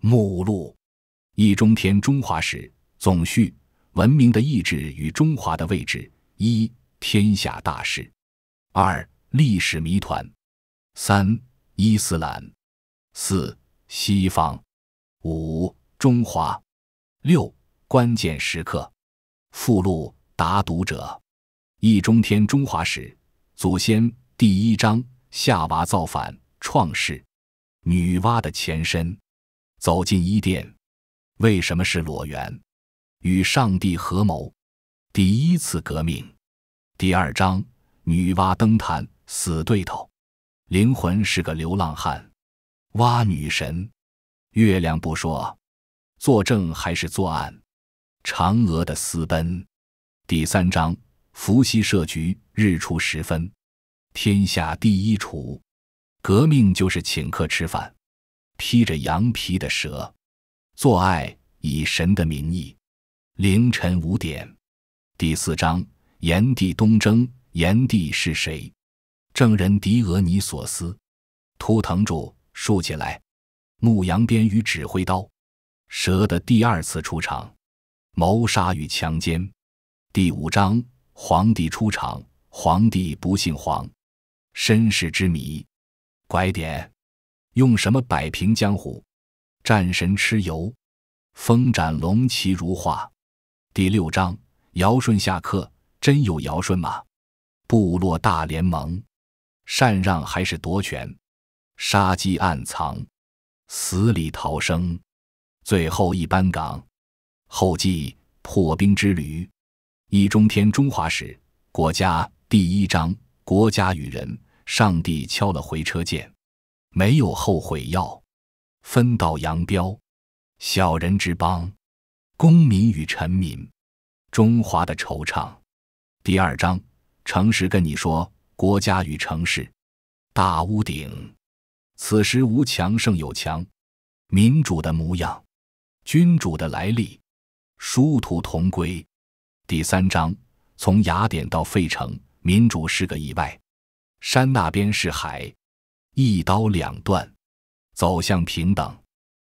目录：易中天《中华史》总序：文明的意志与中华的位置。一、天下大事；二、历史谜团；三、伊斯兰；四、西方；五、中华；六、关键时刻。附录：答读者。易中天《中华史》祖先第一章：夏娃造反，创世；女娲的前身。走进伊甸，为什么是裸猿？与上帝合谋，第一次革命。第二章：女娲登坛，死对头。灵魂是个流浪汉，蛙女神。月亮不说，作证还是作案？嫦娥的私奔。第三章：伏羲设局，日出时分，天下第一厨。革命就是请客吃饭。披着羊皮的蛇，做爱以神的名义。凌晨五点，第四章：炎帝东征。炎帝是谁？证人狄俄尼索斯。图腾柱竖起来。牧羊鞭与指挥刀。蛇的第二次出场。谋杀与强奸。第五章：皇帝出场。皇帝不姓黄。身世之谜。拐点。用什么摆平江湖？战神蚩尤，风斩龙骑如画。第六章：尧舜下课，真有尧舜吗？部落大联盟，禅让还是夺权？杀机暗藏，死里逃生。最后一班岗，后记：破冰之旅。易中天中华史，国家第一章：国家与人。上帝敲了回车键。没有后悔药，分道扬镳。小人之邦，公民与臣民，中华的惆怅。第二章，诚实跟你说，国家与城市，大屋顶。此时无强胜有强，民主的模样，君主的来历，殊途同归。第三章，从雅典到费城，民主是个意外。山那边是海。一刀两断，走向平等，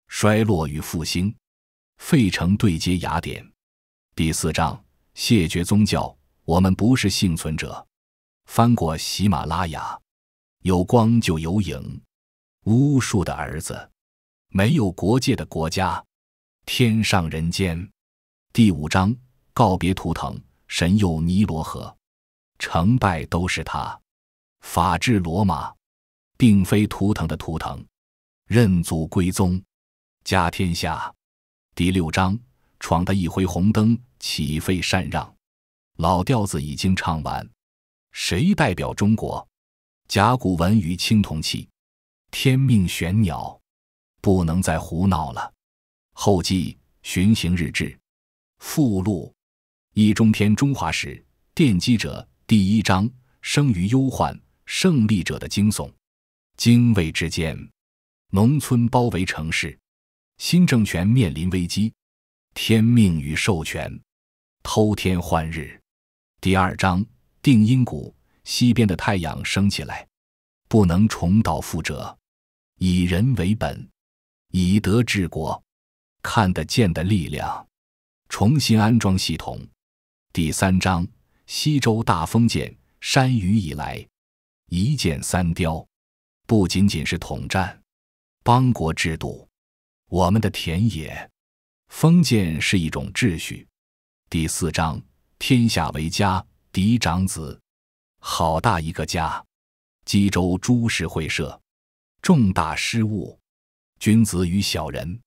衰落与复兴，费城对接雅典，第四章，谢绝宗教，我们不是幸存者，翻过喜马拉雅，有光就有影，巫术的儿子，没有国界的国家，天上人间，第五章，告别图腾，神佑尼罗河，成败都是他，法治罗马。并非图腾的图腾，认祖归宗，家天下。第六章，闯的一回红灯，岂非禅让？老调子已经唱完，谁代表中国？甲骨文与青铜器，天命玄鸟，不能再胡闹了。后记：巡行日志，附录易中天中华史奠基者，第一章：生于忧患，胜利者的惊悚。泾渭之间，农村包围城市，新政权面临危机，天命与授权，偷天换日。第二章，定音谷西边的太阳升起来，不能重蹈覆辙，以人为本，以德治国，看得见的力量，重新安装系统。第三章，西周大封建，山雨以来，一箭三雕。不仅仅是统战，邦国制度，我们的田野，封建是一种秩序。第四章：天下为家，嫡长子。好大一个家！冀州诸事会社，重大失误。君子与小人，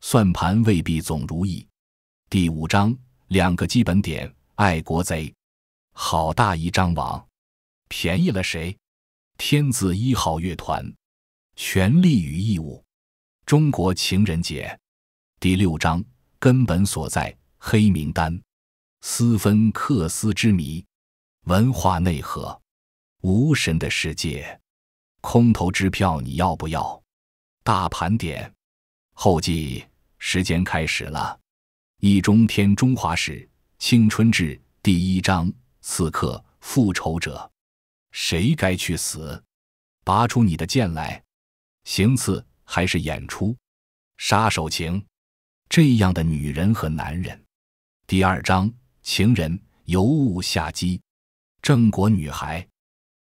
算盘未必总如意。第五章：两个基本点，爱国贼。好大一张网，便宜了谁？天字一号乐团，权利与义务，中国情人节，第六章根本所在，黑名单，斯芬克斯之谜，文化内核，无神的世界，空头支票你要不要？大盘点，后记时间开始了。易中天中华史青春志第一章刺客复仇者。谁该去死？拔出你的剑来！行刺还是演出？杀手情这样的女人和男人。第二章：情人尤物下机。郑国女孩，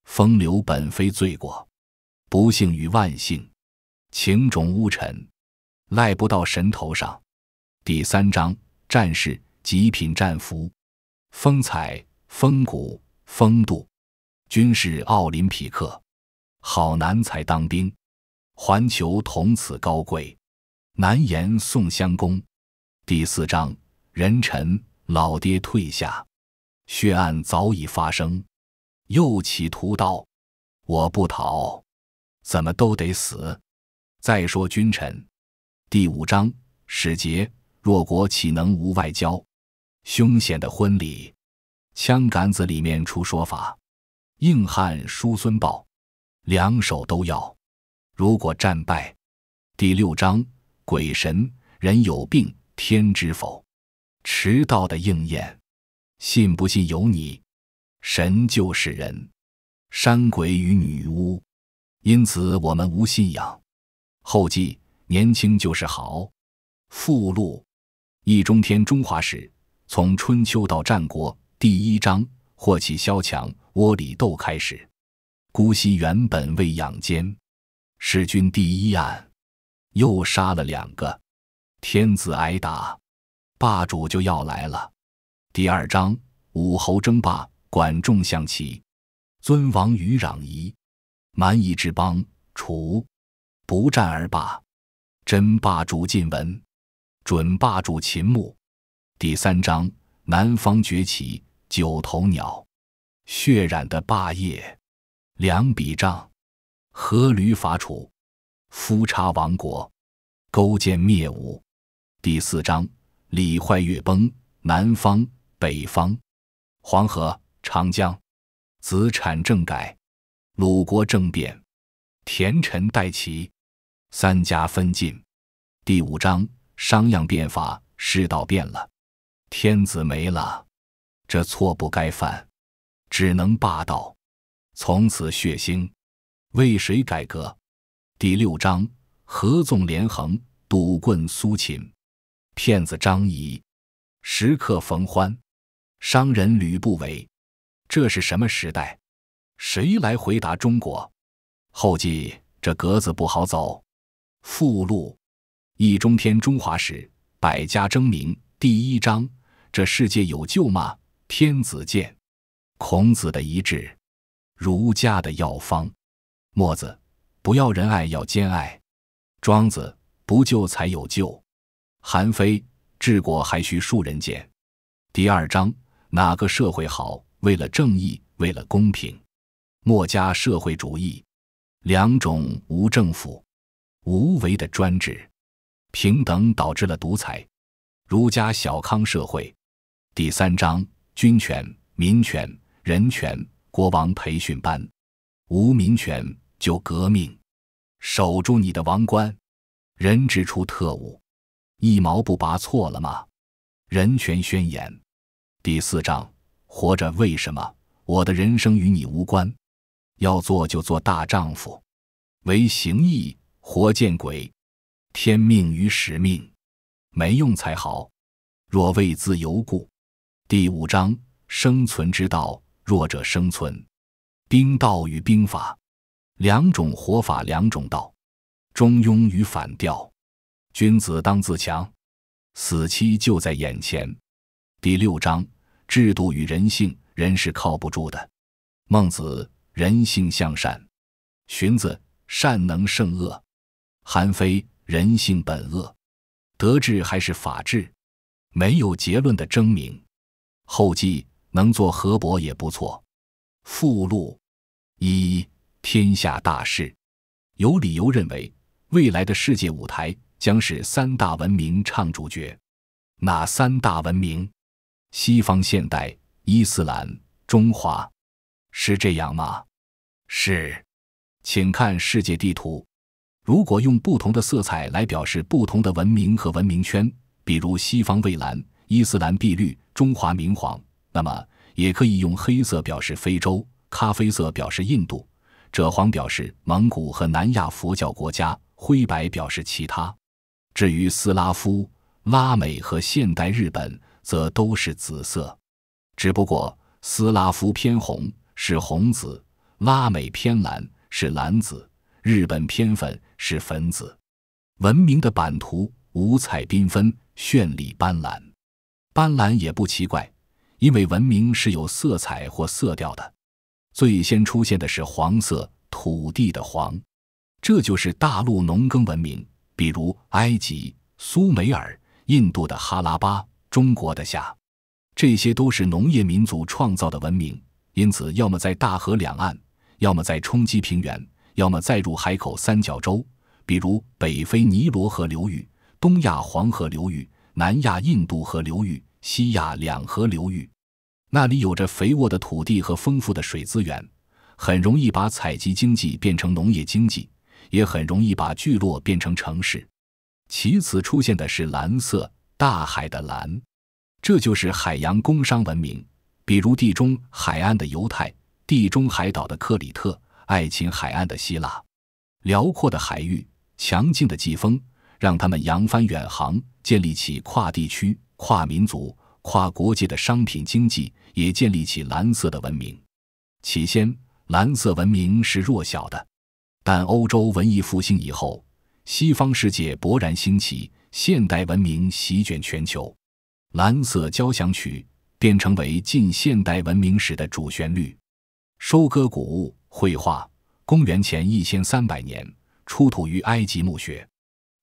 风流本非罪过，不幸与万幸。情种污尘，赖不到神头上。第三章：战士，极品战服，风采、风骨、风度。军事奥林匹克，好男才当兵。环球同此高贵，难言宋襄公。第四章，人臣老爹退下，血案早已发生，又起屠刀。我不逃，怎么都得死。再说君臣。第五章，使节弱国岂能无外交？凶险的婚礼，枪杆子里面出说法。硬汉叔孙豹，两手都要。如果战败，第六章鬼神人有病天知否？迟到的应验，信不信由你。神就是人，山鬼与女巫。因此，我们无信仰。后记：年轻就是好。附录：易中天中华史从春秋到战国。第一章：祸起萧墙。窝里斗开始，姑息原本为养奸，弑君第一案，又杀了两个，天子挨打，霸主就要来了。第二章，武侯争霸，管仲相齐，尊王与攘夷，蛮夷之邦楚，不战而霸，真霸主晋文，准霸主秦穆。第三章，南方崛起，九头鸟。血染的霸业，两笔账：阖闾伐楚，夫差亡国，勾践灭吴。第四章：礼坏乐崩，南方、北方，黄河、长江，子产政改，鲁国政变，田陈代齐，三家分晋。第五章：商鞅变法，世道变了，天子没了，这错不该犯。只能霸道，从此血腥，为谁改革？第六章：合纵连横，赌棍苏秦，骗子张仪，食客冯欢，商人吕不韦。这是什么时代？谁来回答中国？后记：这格子不好走。附录：易中天中华史，百家争鸣。第一章：这世界有救吗？天子见。孔子的遗志，儒家的药方；墨子不要仁爱，要兼爱；庄子不救才有救；韩非治国还需庶人间。第二章哪个社会好？为了正义，为了公平，墨家社会主义，两种无政府、无为的专制，平等导致了独裁；儒家小康社会。第三章军权、民权。人权国王培训班，无民权就革命，守住你的王冠，人指出特务，一毛不拔错了吗？人权宣言第四章：活着为什么？我的人生与你无关，要做就做大丈夫，唯行义活见鬼，天命与使命，没用才好，若为自由故。第五章：生存之道。弱者生存，兵道与兵法，两种活法，两种道，中庸与反调，君子当自强，死期就在眼前。第六章，制度与人性，人是靠不住的。孟子人性向善，荀子善能胜恶，韩非人性本恶，德治还是法治？没有结论的争鸣。后记。能做河伯也不错。附录一：天下大事，有理由认为，未来的世界舞台将是三大文明唱主角。哪三大文明？西方现代、伊斯兰、中华，是这样吗？是。请看世界地图。如果用不同的色彩来表示不同的文明和文明圈，比如西方蔚蓝、伊斯兰碧绿、中华明黄。那么，也可以用黑色表示非洲，咖啡色表示印度，赭黄表示蒙古和南亚佛教国家，灰白表示其他。至于斯拉夫、拉美和现代日本，则都是紫色，只不过斯拉夫偏红是红紫，拉美偏蓝是蓝紫，日本偏粉是粉紫。文明的版图五彩缤纷，绚丽斑斓，斑斓也不奇怪。因为文明是有色彩或色调的，最先出现的是黄色土地的黄，这就是大陆农耕文明，比如埃及、苏美尔、印度的哈拉巴、中国的夏，这些都是农业民族创造的文明。因此，要么在大河两岸，要么在冲击平原，要么再入海口三角洲，比如北非尼罗河流域、东亚黄河流域、南亚印度河流域。西亚两河流域，那里有着肥沃的土地和丰富的水资源，很容易把采集经济变成农业经济，也很容易把聚落变成城市。其次出现的是蓝色大海的蓝，这就是海洋工商文明，比如地中海岸的犹太、地中海岛的克里特、爱琴海岸的希腊。辽阔的海域、强劲的季风，让他们扬帆远航，建立起跨地区。跨民族、跨国界的商品经济也建立起蓝色的文明。起先，蓝色文明是弱小的，但欧洲文艺复兴以后，西方世界勃然兴起，现代文明席卷全球，蓝色交响曲便成为近现代文明史的主旋律。收割谷物，绘画。公元前一千三百年，出土于埃及墓穴。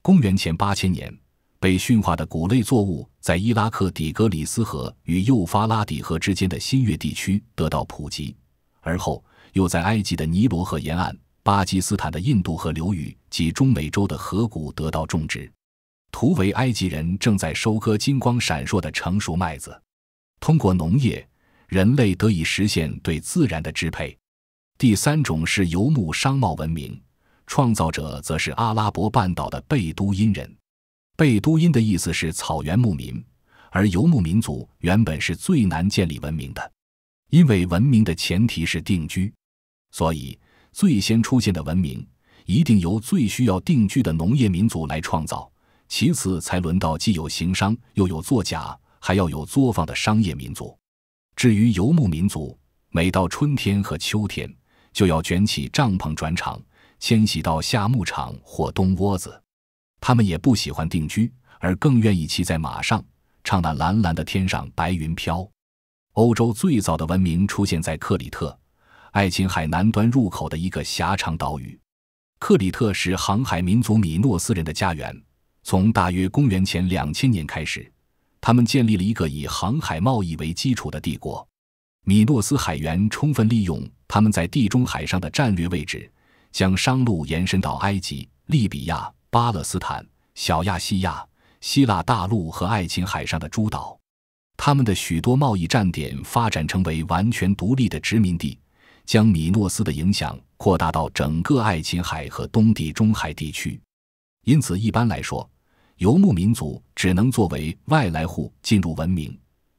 公元前八千年。被驯化的谷类作物在伊拉克底格里斯河与幼发拉底河之间的新月地区得到普及，而后又在埃及的尼罗河沿岸、巴基斯坦的印度河流域及中美洲的河谷得到种植。图为埃及人正在收割金光闪烁的成熟麦子。通过农业，人类得以实现对自然的支配。第三种是游牧商贸文明，创造者则是阿拉伯半岛的贝都因人。贝都因的意思是草原牧民，而游牧民族原本是最难建立文明的，因为文明的前提是定居，所以最先出现的文明一定由最需要定居的农业民族来创造，其次才轮到既有行商又有作假还要有作坊的商业民族。至于游牧民族，每到春天和秋天就要卷起帐篷转场，迁徙到夏牧场或冬窝子。他们也不喜欢定居，而更愿意骑在马上，唱那蓝蓝的天上白云飘。欧洲最早的文明出现在克里特，爱琴海南端入口的一个狭长岛屿。克里特是航海民族米诺斯人的家园。从大约公元前两千年开始，他们建立了一个以航海贸易为基础的帝国。米诺斯海员充分利用他们在地中海上的战略位置，将商路延伸到埃及、利比亚。巴勒斯坦、小亚细亚、希腊大陆和爱琴海上的诸岛，他们的许多贸易站点发展成为完全独立的殖民地，将米诺斯的影响扩大到整个爱琴海和东地中海地区。因此，一般来说，游牧民族只能作为外来户进入文明，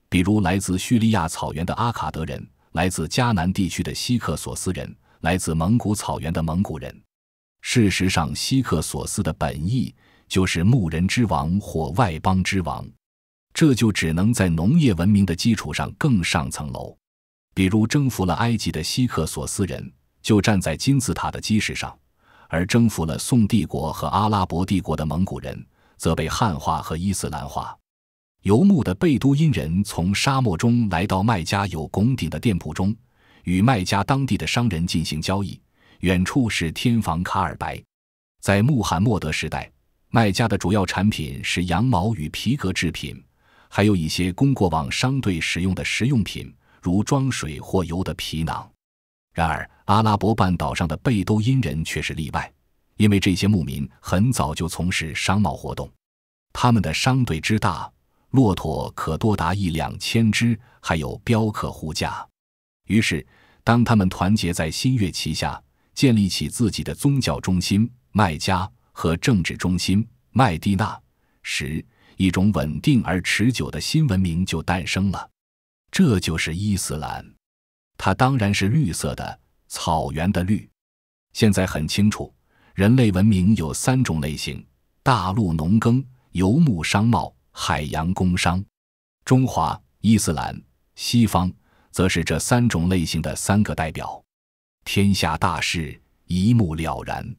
比如来自叙利亚草原的阿卡德人，来自迦南地区的希克索斯人，来自蒙古草原的蒙古人。事实上，希克索斯的本意就是牧人之王或外邦之王，这就只能在农业文明的基础上更上层楼。比如，征服了埃及的希克索斯人就站在金字塔的基石上，而征服了宋帝国和阿拉伯帝国的蒙古人则被汉化和伊斯兰化。游牧的贝都因人从沙漠中来到麦家有拱顶的店铺中，与麦家当地的商人进行交易。远处是天房卡尔白，在穆罕默德时代，卖家的主要产品是羊毛与皮革制品，还有一些供过往商队使用的实用品，如装水或油的皮囊。然而，阿拉伯半岛上的贝都因人却是例外，因为这些牧民很早就从事商贸活动，他们的商队之大，骆驼可多达一两千只，还有镖客护驾。于是，当他们团结在新月旗下。建立起自己的宗教中心麦加和政治中心麦地那，时，一种稳定而持久的新文明就诞生了，这就是伊斯兰。它当然是绿色的草原的绿。现在很清楚，人类文明有三种类型：大陆农耕、游牧、商贸、海洋工商。中华、伊斯兰、西方，则是这三种类型的三个代表。天下大事一目了然，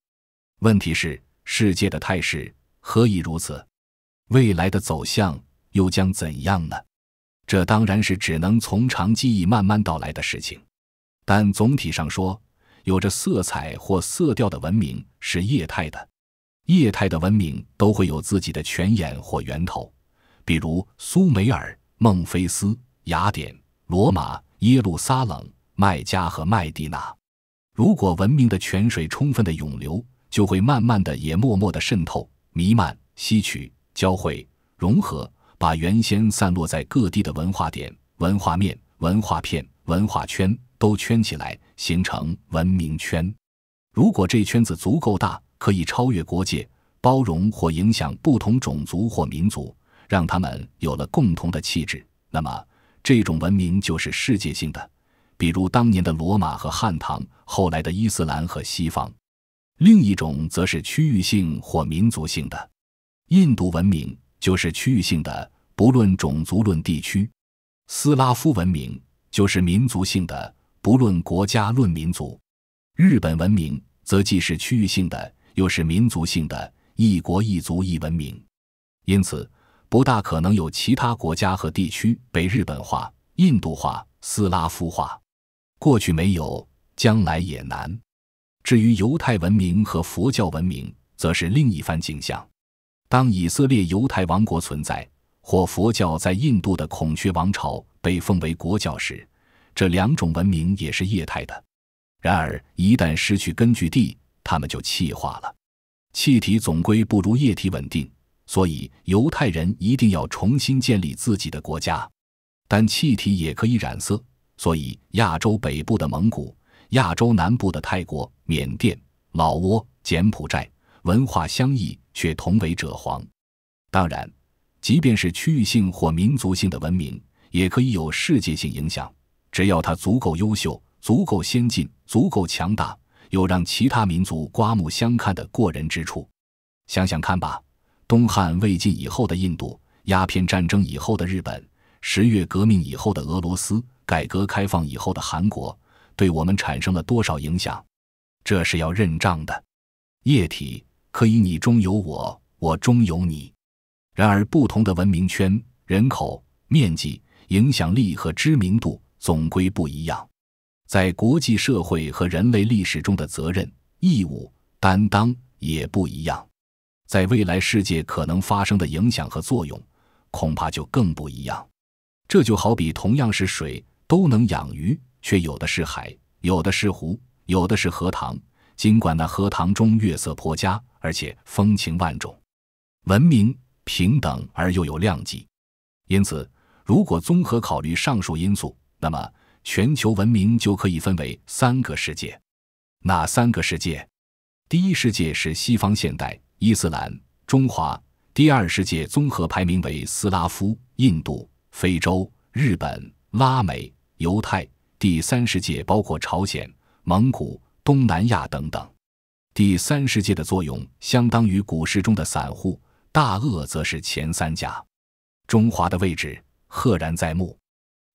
问题是世界的态势何以如此？未来的走向又将怎样呢？这当然是只能从长计议、慢慢到来的事情。但总体上说，有着色彩或色调的文明是液态的，液态的文明都会有自己的泉眼或源头，比如苏美尔、孟菲斯、雅典、罗马、耶路撒冷、麦加和麦地那。如果文明的泉水充分的涌流，就会慢慢的、也默默的渗透、弥漫、吸取、交汇、融合，把原先散落在各地的文化点、文化面、文化片、文化圈都圈起来，形成文明圈。如果这圈子足够大，可以超越国界，包容或影响不同种族或民族，让他们有了共同的气质，那么这种文明就是世界性的。比如当年的罗马和汉唐，后来的伊斯兰和西方，另一种则是区域性或民族性的。印度文明就是区域性的，不论种族论地区；斯拉夫文明就是民族性的，不论国家论民族。日本文明则既是区域性的，又是民族性的，一国一族一文明。因此，不大可能有其他国家和地区被日本化、印度化、斯拉夫化。过去没有，将来也难。至于犹太文明和佛教文明，则是另一番景象。当以色列犹太王国存在，或佛教在印度的孔雀王朝被奉为国教时，这两种文明也是液态的。然而，一旦失去根据地，它们就气化了。气体总归不如液体稳定，所以犹太人一定要重新建立自己的国家。但气体也可以染色。所以，亚洲北部的蒙古，亚洲南部的泰国、缅甸、老挝、柬埔寨，文化相异却同为者黄。当然，即便是区域性或民族性的文明，也可以有世界性影响，只要它足够优秀、足够先进、足够强大，有让其他民族刮目相看的过人之处。想想看吧，东汉、魏晋以后的印度，鸦片战争以后的日本。十月革命以后的俄罗斯，改革开放以后的韩国，对我们产生了多少影响？这是要认账的。液体可以你中有我，我中有你。然而，不同的文明圈、人口、面积、影响力和知名度总归不一样，在国际社会和人类历史中的责任、义务、担当也不一样，在未来世界可能发生的影响和作用，恐怕就更不一样。这就好比同样是水，都能养鱼，却有的是海，有的是湖，有的是荷塘。尽管那荷塘中月色颇佳，而且风情万种，文明平等而又有量级。因此，如果综合考虑上述因素，那么全球文明就可以分为三个世界。哪三个世界？第一世界是西方现代、伊斯兰、中华；第二世界综合排名为斯拉夫、印度。非洲、日本、拉美、犹太、第三世界包括朝鲜、蒙古、东南亚等等，第三世界的作用相当于股市中的散户，大鳄则是前三甲。中华的位置赫然在目，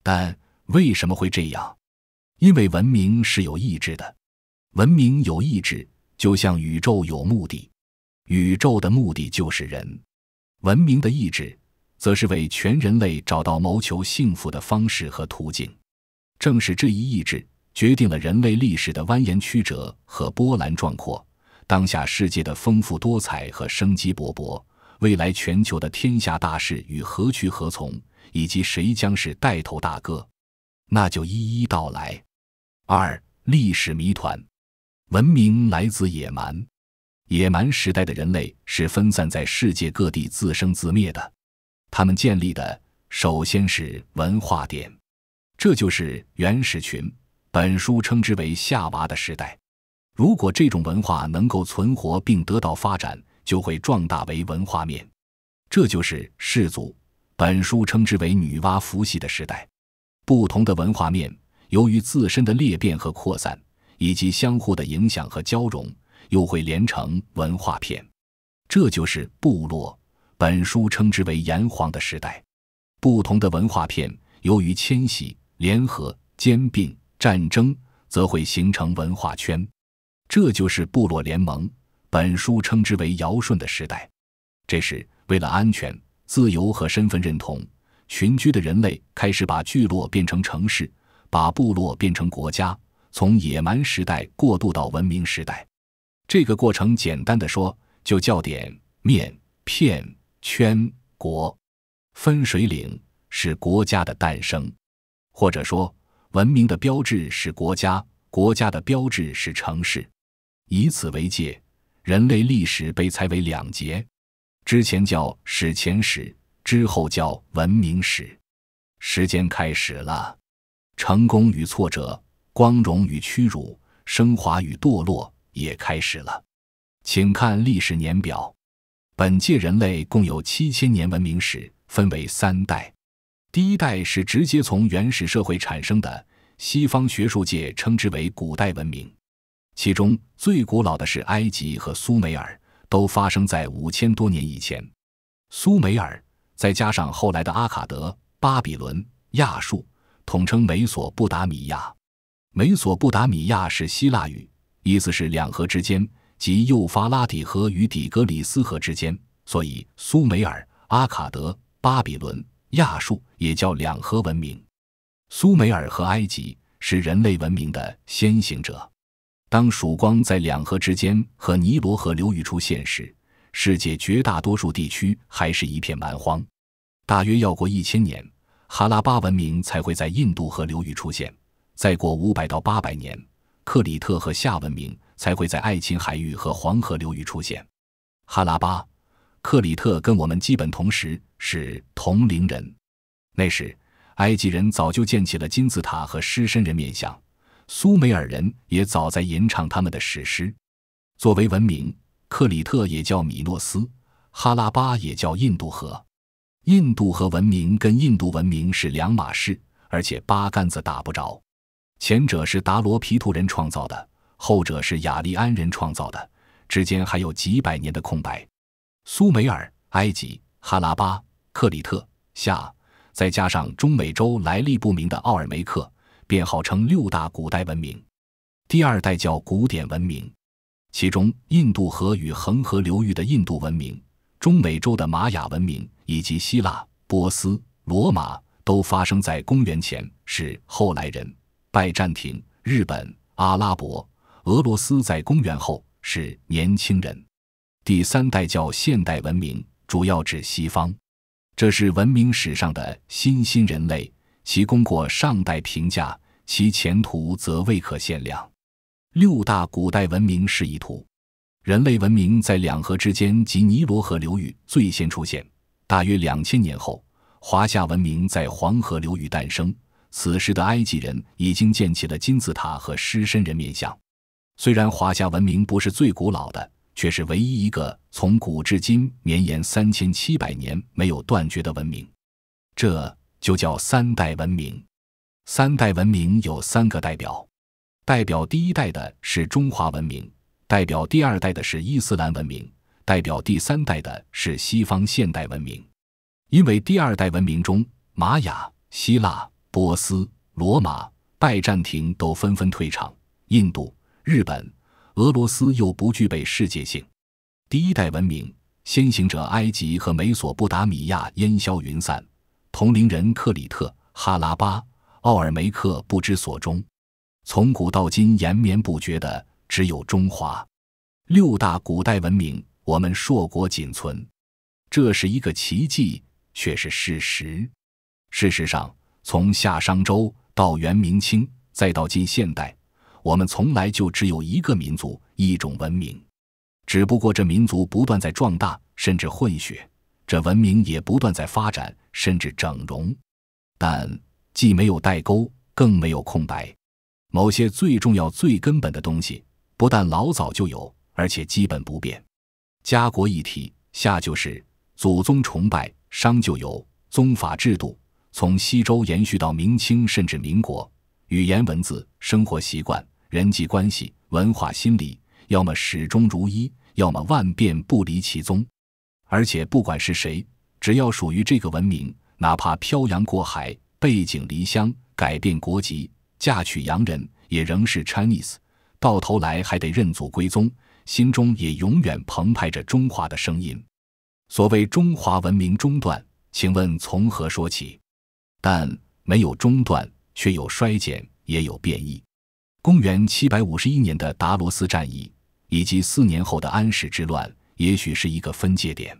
但为什么会这样？因为文明是有意志的，文明有意志，就像宇宙有目的，宇宙的目的就是人，文明的意志。则是为全人类找到谋求幸福的方式和途径。正是这一意志，决定了人类历史的蜿蜒曲折和波澜壮阔，当下世界的丰富多彩和生机勃勃，未来全球的天下大势与何去何从，以及谁将是带头大哥，那就一一道来。二、历史谜团：文明来自野蛮。野蛮时代的人类是分散在世界各地自生自灭的。他们建立的首先是文化点，这就是原始群。本书称之为夏娃的时代。如果这种文化能够存活并得到发展，就会壮大为文化面，这就是氏族。本书称之为女娲伏羲的时代。不同的文化面，由于自身的裂变和扩散，以及相互的影响和交融，又会连成文化片，这就是部落。本书称之为炎黄的时代，不同的文化片由于迁徙、联合、兼并、战争，则会形成文化圈，这就是部落联盟。本书称之为尧舜的时代，这时为了安全、自由和身份认同，群居的人类开始把聚落变成城市，把部落变成国家，从野蛮时代过渡到文明时代。这个过程简单的说，就叫点面片。全国分水岭是国家的诞生，或者说文明的标志是国家，国家的标志是城市。以此为界，人类历史被裁为两截：之前叫史前史，之后叫文明史。时间开始了，成功与挫折，光荣与屈辱，升华与堕落也开始了。请看历史年表。本届人类共有七千年文明史，分为三代。第一代是直接从原始社会产生的，西方学术界称之为古代文明。其中最古老的是埃及和苏美尔，都发生在五千多年以前。苏美尔再加上后来的阿卡德、巴比伦、亚述，统称美索不达米亚。美索不达米亚是希腊语，意思是两河之间。即幼发拉底河与底格里斯河之间，所以苏美尔、阿卡德、巴比伦、亚述也叫两河文明。苏美尔和埃及是人类文明的先行者。当曙光在两河之间和尼罗河流域出现时，世界绝大多数地区还是一片蛮荒。大约要过一千年，哈拉巴文明才会在印度河流域出现；再过五百到八百年，克里特和夏文明。才会在爱琴海域和黄河流域出现。哈拉巴、克里特跟我们基本同时是同龄人。那时，埃及人早就建起了金字塔和狮身人面像，苏美尔人也早在吟唱他们的史诗。作为文明，克里特也叫米诺斯，哈拉巴也叫印度河。印度河文明跟印度文明是两码事，而且八竿子打不着。前者是达罗皮图人创造的。后者是雅利安人创造的，之间还有几百年的空白。苏美尔、埃及、哈拉巴、克里特、夏，再加上中美洲来历不明的奥尔梅克，便号称六大古代文明。第二代叫古典文明，其中印度河与恒河流域的印度文明、中美洲的玛雅文明以及希腊、波斯、罗马都发生在公元前，是后来人。拜占庭、日本、阿拉伯。俄罗斯在公元后是年轻人，第三代叫现代文明，主要指西方。这是文明史上的新兴人类，其功过尚待评价，其前途则未可限量。六大古代文明示意图：人类文明在两河之间及尼罗河流域最先出现，大约两千年后，华夏文明在黄河流域诞生。此时的埃及人已经建起了金字塔和狮身人面像。虽然华夏文明不是最古老的，却是唯一一个从古至今绵延三千七百年没有断绝的文明，这就叫三代文明。三代文明有三个代表，代表第一代的是中华文明，代表第二代的是伊斯兰文明，代表第三代的是西方现代文明。因为第二代文明中，玛雅、希腊、波斯、罗马、拜占庭都纷纷退场，印度。日本、俄罗斯又不具备世界性。第一代文明先行者埃及和美索不达米亚烟消云散，同龄人克里特、哈拉巴、奥尔梅克不知所终。从古到今延绵不绝的只有中华。六大古代文明，我们硕果仅存，这是一个奇迹，却是事实。事实上，从夏商周到元明清，再到近现代。我们从来就只有一个民族、一种文明，只不过这民族不断在壮大，甚至混血；这文明也不断在发展，甚至整容。但既没有代沟，更没有空白。某些最重要、最根本的东西，不但老早就有，而且基本不变。家国一体下就是祖宗崇拜，商就有宗法制度，从西周延续到明清，甚至民国。语言文字、生活习惯。人际关系、文化、心理，要么始终如一，要么万变不离其宗。而且，不管是谁，只要属于这个文明，哪怕漂洋过海、背井离乡、改变国籍、嫁娶洋人，也仍是 Chinese。到头来还得认祖归宗，心中也永远澎湃着中华的声音。所谓中华文明中断，请问从何说起？但没有中断，却有衰减，也有变异。公元七百五十一年的达罗斯战役，以及四年后的安史之乱，也许是一个分界点。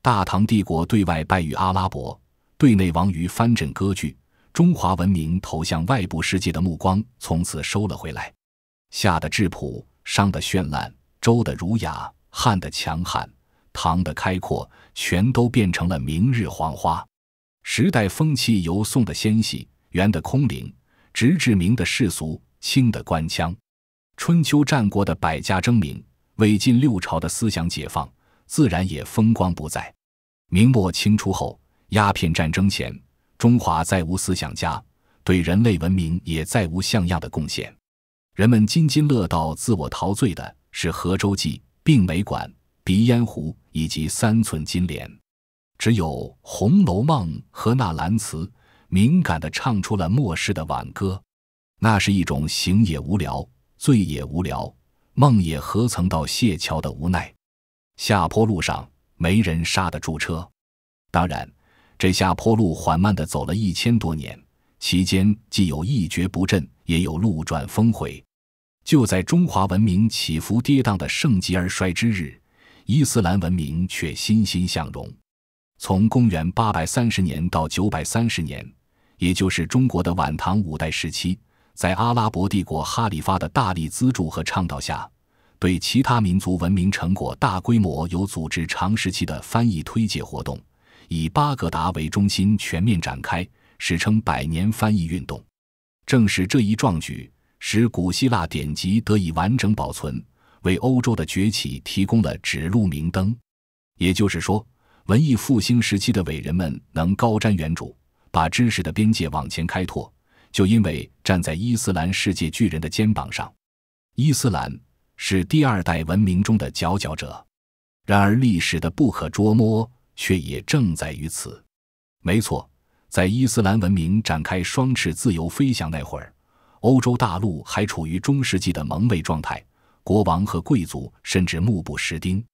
大唐帝国对外败于阿拉伯，对内亡于藩镇割据，中华文明投向外部世界的目光从此收了回来。夏的质朴，商的绚烂，周的儒雅，汉的强悍，唐的开阔，全都变成了明日黄花。时代风气由宋的纤细、元的空灵，直至明的世俗。清的官腔，春秋战国的百家争鸣，魏晋六朝的思想解放，自然也风光不再。明末清初后，鸦片战争前，中华再无思想家，对人类文明也再无像样的贡献。人们津津乐道、自我陶醉的是《河州记》《病梅馆》《鼻烟壶》以及三寸金莲，只有《红楼梦》和纳兰词，敏感地唱出了末世的挽歌。那是一种醒也无聊，醉也无聊，梦也何曾到谢桥的无奈。下坡路上没人刹得住车。当然，这下坡路缓慢地走了一千多年，期间既有一蹶不振，也有路转峰回。就在中华文明起伏跌宕的盛极而衰之日，伊斯兰文明却欣欣向荣。从公元八百三十年到九百三十年，也就是中国的晚唐五代时期。在阿拉伯帝国哈里发的大力资助和倡导下，对其他民族文明成果大规模、有组织、长时期的翻译推介活动，以巴格达为中心全面展开，史称“百年翻译运动”。正是这一壮举，使古希腊典籍得以完整保存，为欧洲的崛起提供了指路明灯。也就是说，文艺复兴时期的伟人们能高瞻远瞩，把知识的边界往前开拓。就因为站在伊斯兰世界巨人的肩膀上，伊斯兰是第二代文明中的佼佼者。然而，历史的不可捉摸却也正在于此。没错，在伊斯兰文明展开双翅自由飞翔那会儿，欧洲大陆还处于中世纪的蒙昧状态，国王和贵族甚至目不识丁。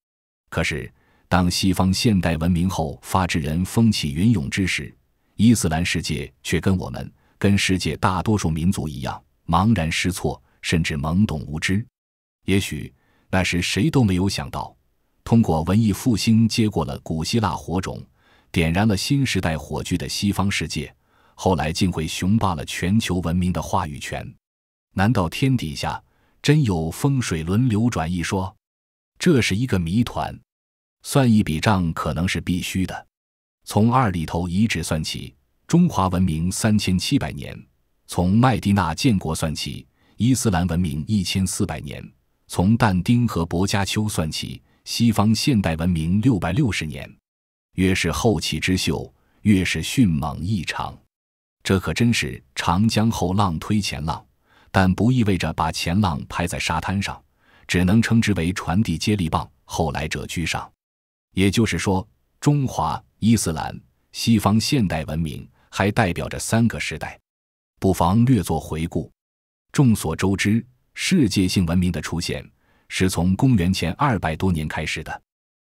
可是，当西方现代文明后发制人风起云涌之时，伊斯兰世界却跟我们。跟世界大多数民族一样，茫然失措，甚至懵懂无知。也许那是谁都没有想到，通过文艺复兴接过了古希腊火种，点燃了新时代火炬的西方世界，后来竟会雄霸了全球文明的话语权。难道天底下真有风水轮流转一说？这是一个谜团，算一笔账可能是必须的。从二里头遗址算起。中华文明三千七百年，从麦地那建国算起；伊斯兰文明一千四百年，从但丁和薄伽丘算起；西方现代文明六百六十年，越是后起之秀，越是迅猛异常。这可真是长江后浪推前浪，但不意味着把前浪拍在沙滩上，只能称之为传递接力棒，后来者居上。也就是说，中华、伊斯兰、西方现代文明。还代表着三个时代，不妨略作回顾。众所周知，世界性文明的出现是从公元前二百多年开始的。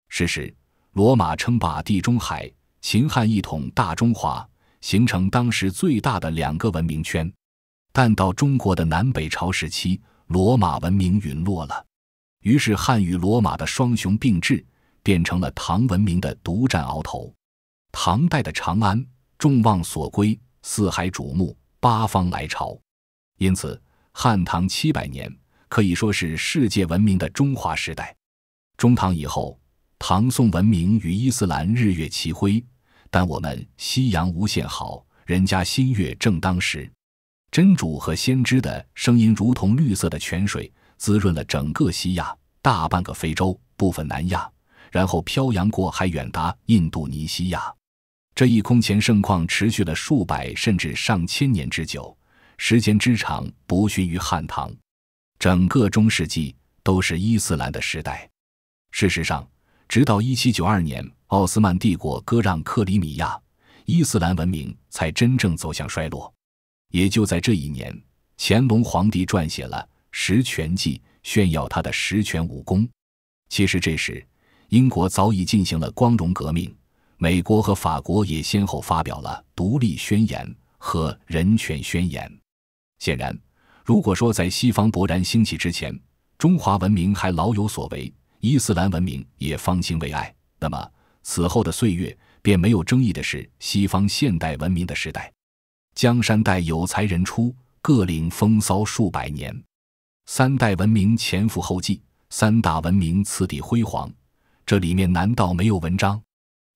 时，罗马称霸地中海，秦汉一统大中华，形成当时最大的两个文明圈。但到中国的南北朝时期，罗马文明陨落了，于是汉与罗马的双雄并峙变成了唐文明的独占鳌头。唐代的长安。众望所归，四海瞩目，八方来朝，因此汉唐七百年可以说是世界文明的中华时代。中唐以后，唐宋文明与伊斯兰日月齐辉，但我们夕阳无限好，人家新月正当时。真主和先知的声音如同绿色的泉水，滋润了整个西亚、大半个非洲、部分南亚，然后飘洋过海，远达印度尼西亚。这一空前盛况持续了数百甚至上千年之久，时间之长不逊于汉唐。整个中世纪都是伊斯兰的时代。事实上，直到1792年奥斯曼帝国割让克里米亚，伊斯兰文明才真正走向衰落。也就在这一年，乾隆皇帝撰写了《十全记》，炫耀他的十全武功。其实，这时英国早已进行了光荣革命。美国和法国也先后发表了《独立宣言》和《人权宣言》。显然，如果说在西方勃然兴起之前，中华文明还老有所为，伊斯兰文明也方兴未艾，那么此后的岁月便没有争议的是西方现代文明的时代。江山代有才人出，各领风骚数百年。三代文明前赴后继，三大文明此地辉煌。这里面难道没有文章？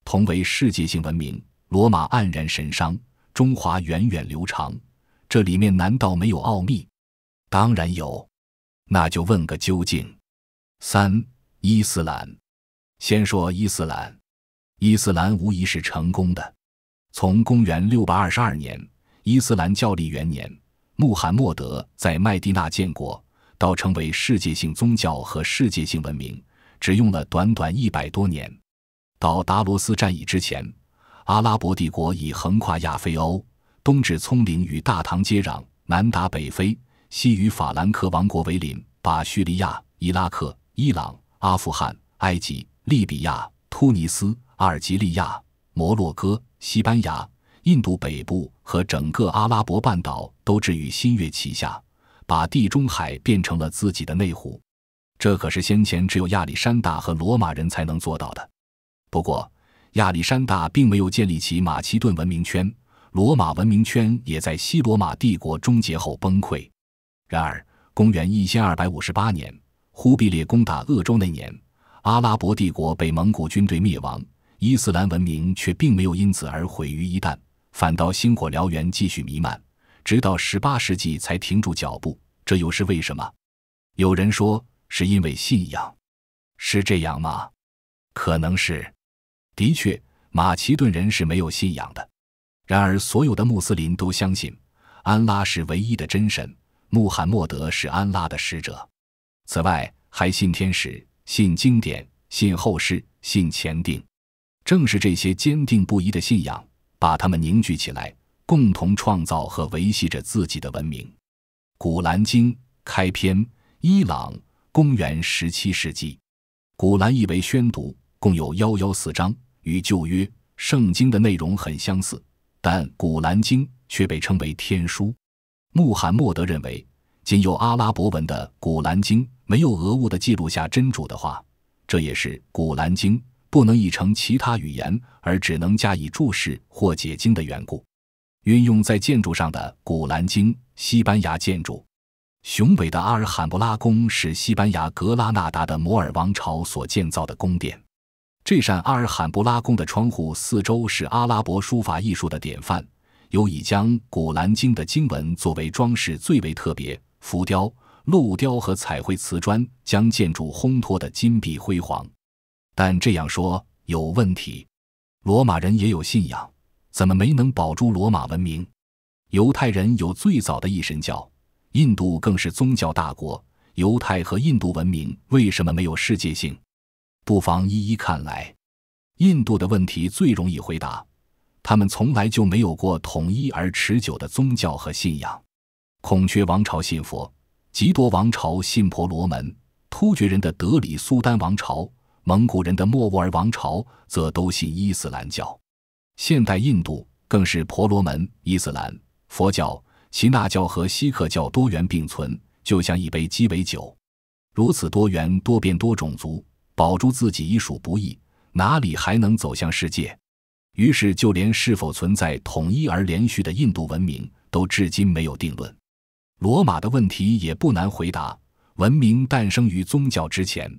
同为世界性文明，罗马黯然神伤，中华源远流长，这里面难道没有奥秘？当然有，那就问个究竟。三，伊斯兰。先说伊斯兰，伊斯兰无疑是成功的。从公元六百二十二年伊斯兰教历元年，穆罕默德在麦地那建国，到成为世界性宗教和世界性文明，只用了短短一百多年。到达罗斯战役之前，阿拉伯帝国已横跨亚非欧，东至葱岭与大唐接壤，南达北非，西与法兰克王国为邻，把叙利亚、伊拉克、伊朗、阿富汗、埃及、利比亚、突尼斯、阿尔及利亚、摩洛哥、西班牙、印度北部和整个阿拉伯半岛都置于新月旗下，把地中海变成了自己的内湖。这可是先前只有亚历山大和罗马人才能做到的。不过，亚历山大并没有建立起马其顿文明圈，罗马文明圈也在西罗马帝国终结后崩溃。然而，公元一千二百五十八年，忽必烈攻打鄂州那年，阿拉伯帝国被蒙古军队灭亡，伊斯兰文明却并没有因此而毁于一旦，反倒星火燎原，继续弥漫，直到十八世纪才停住脚步。这又是为什么？有人说是因为信仰，是这样吗？可能是。的确，马其顿人是没有信仰的。然而，所有的穆斯林都相信安拉是唯一的真神，穆罕默德是安拉的使者。此外，还信天使、信经典、信后世、信前定。正是这些坚定不移的信仰，把他们凝聚起来，共同创造和维系着自己的文明。《古兰经》开篇，伊朗，公元十七世纪，《古兰》译为宣读，共有幺幺四章。与旧约圣经的内容很相似，但《古兰经》却被称为天书。穆罕默德认为，仅有阿拉伯文的《古兰经》没有俄物的记录下真主的话，这也是《古兰经》不能译成其他语言而只能加以注释或解经的缘故。运用在建筑上的《古兰经》，西班牙建筑，雄伟的阿尔罕布拉宫是西班牙格拉纳达的摩尔王朝所建造的宫殿。这扇阿尔罕布拉宫的窗户四周是阿拉伯书法艺术的典范，尤以将《古兰经》的经文作为装饰最为特别。浮雕、镂雕和彩绘瓷砖将建筑烘托的金碧辉煌。但这样说有问题：罗马人也有信仰，怎么没能保住罗马文明？犹太人有最早的一神教，印度更是宗教大国。犹太和印度文明为什么没有世界性？不妨一一看来，印度的问题最容易回答。他们从来就没有过统一而持久的宗教和信仰。孔雀王朝信佛，吉多王朝信婆罗门，突厥人的德里苏丹王朝、蒙古人的莫卧儿王朝则都信伊斯兰教。现代印度更是婆罗门、伊斯兰、佛教、耆那教和锡克教多元并存，就像一杯鸡尾酒。如此多元、多变、多种族。保住自己已属不易，哪里还能走向世界？于是，就连是否存在统一而连续的印度文明，都至今没有定论。罗马的问题也不难回答：文明诞生于宗教之前。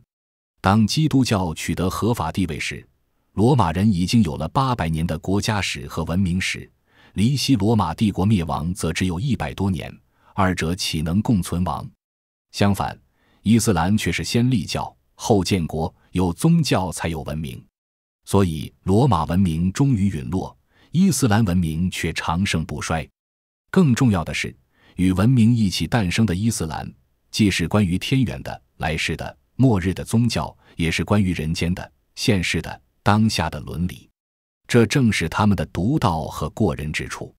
当基督教取得合法地位时，罗马人已经有了八百年的国家史和文明史，离西罗马帝国灭亡则只有一百多年，二者岂能共存亡？相反，伊斯兰却是先立教。后建国有宗教才有文明，所以罗马文明终于陨落，伊斯兰文明却长盛不衰。更重要的是，与文明一起诞生的伊斯兰，既是关于天元的、来世的、末日的宗教，也是关于人间的、现世的、当下的伦理。这正是他们的独到和过人之处。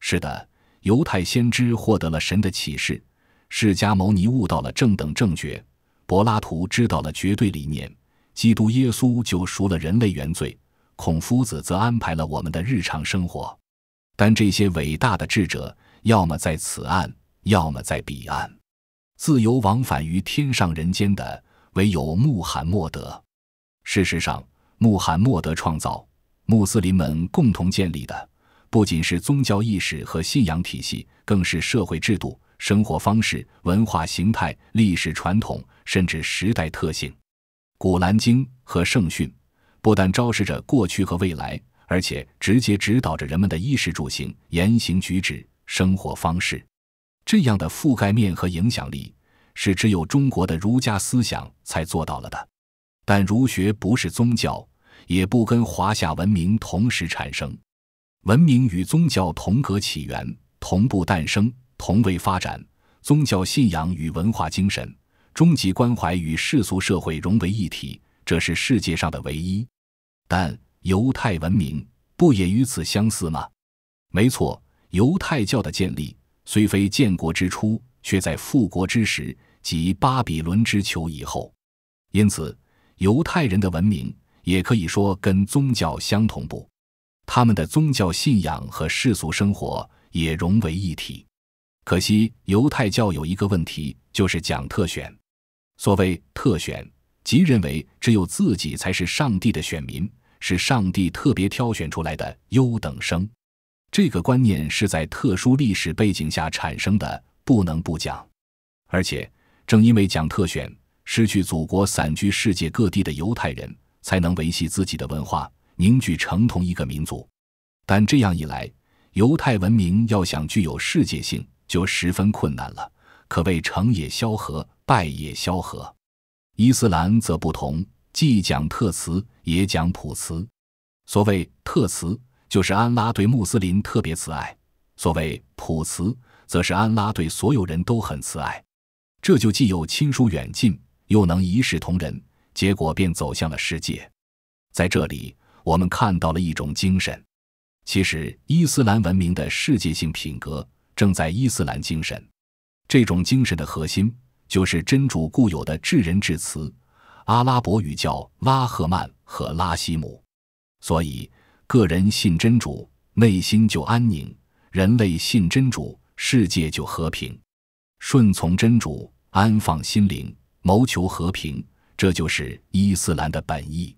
是的，犹太先知获得了神的启示，释迦牟尼悟到了正等正觉。柏拉图知道了绝对理念，基督耶稣就赎了人类原罪，孔夫子则安排了我们的日常生活。但这些伟大的智者，要么在此岸，要么在彼岸。自由往返于天上人间的，唯有穆罕默德。事实上，穆罕默德创造、穆斯林们共同建立的，不仅是宗教意识和信仰体系，更是社会制度。生活方式、文化形态、历史传统，甚至时代特性，《古兰经》和圣训不但昭示着过去和未来，而且直接指导着人们的衣食住行、言行举止、生活方式。这样的覆盖面和影响力，是只有中国的儒家思想才做到了的。但儒学不是宗教，也不跟华夏文明同时产生。文明与宗教同格起源，同步诞生。同为发展宗教信仰与文化精神，终极关怀与世俗社会融为一体，这是世界上的唯一。但犹太文明不也与此相似吗？没错，犹太教的建立虽非建国之初，却在复国之时及巴比伦之囚以后。因此，犹太人的文明也可以说跟宗教相同步，他们的宗教信仰和世俗生活也融为一体。可惜，犹太教有一个问题，就是讲特选。所谓特选，即认为只有自己才是上帝的选民，是上帝特别挑选出来的优等生。这个观念是在特殊历史背景下产生的，不能不讲。而且，正因为讲特选，失去祖国、散居世界各地的犹太人才能维系自己的文化，凝聚成同一个民族。但这样一来，犹太文明要想具有世界性，就十分困难了，可谓成也萧何，败也萧何。伊斯兰则不同，既讲特词，也讲普词。所谓特词，就是安拉对穆斯林特别慈爱；所谓普词，则是安拉对所有人都很慈爱。这就既有亲疏远近，又能一视同仁，结果便走向了世界。在这里，我们看到了一种精神，其实伊斯兰文明的世界性品格。正在伊斯兰精神，这种精神的核心就是真主固有的至仁至慈，阿拉伯语叫拉赫曼和拉希姆。所以，个人信真主，内心就安宁；人类信真主，世界就和平。顺从真主，安放心灵，谋求和平，这就是伊斯兰的本意。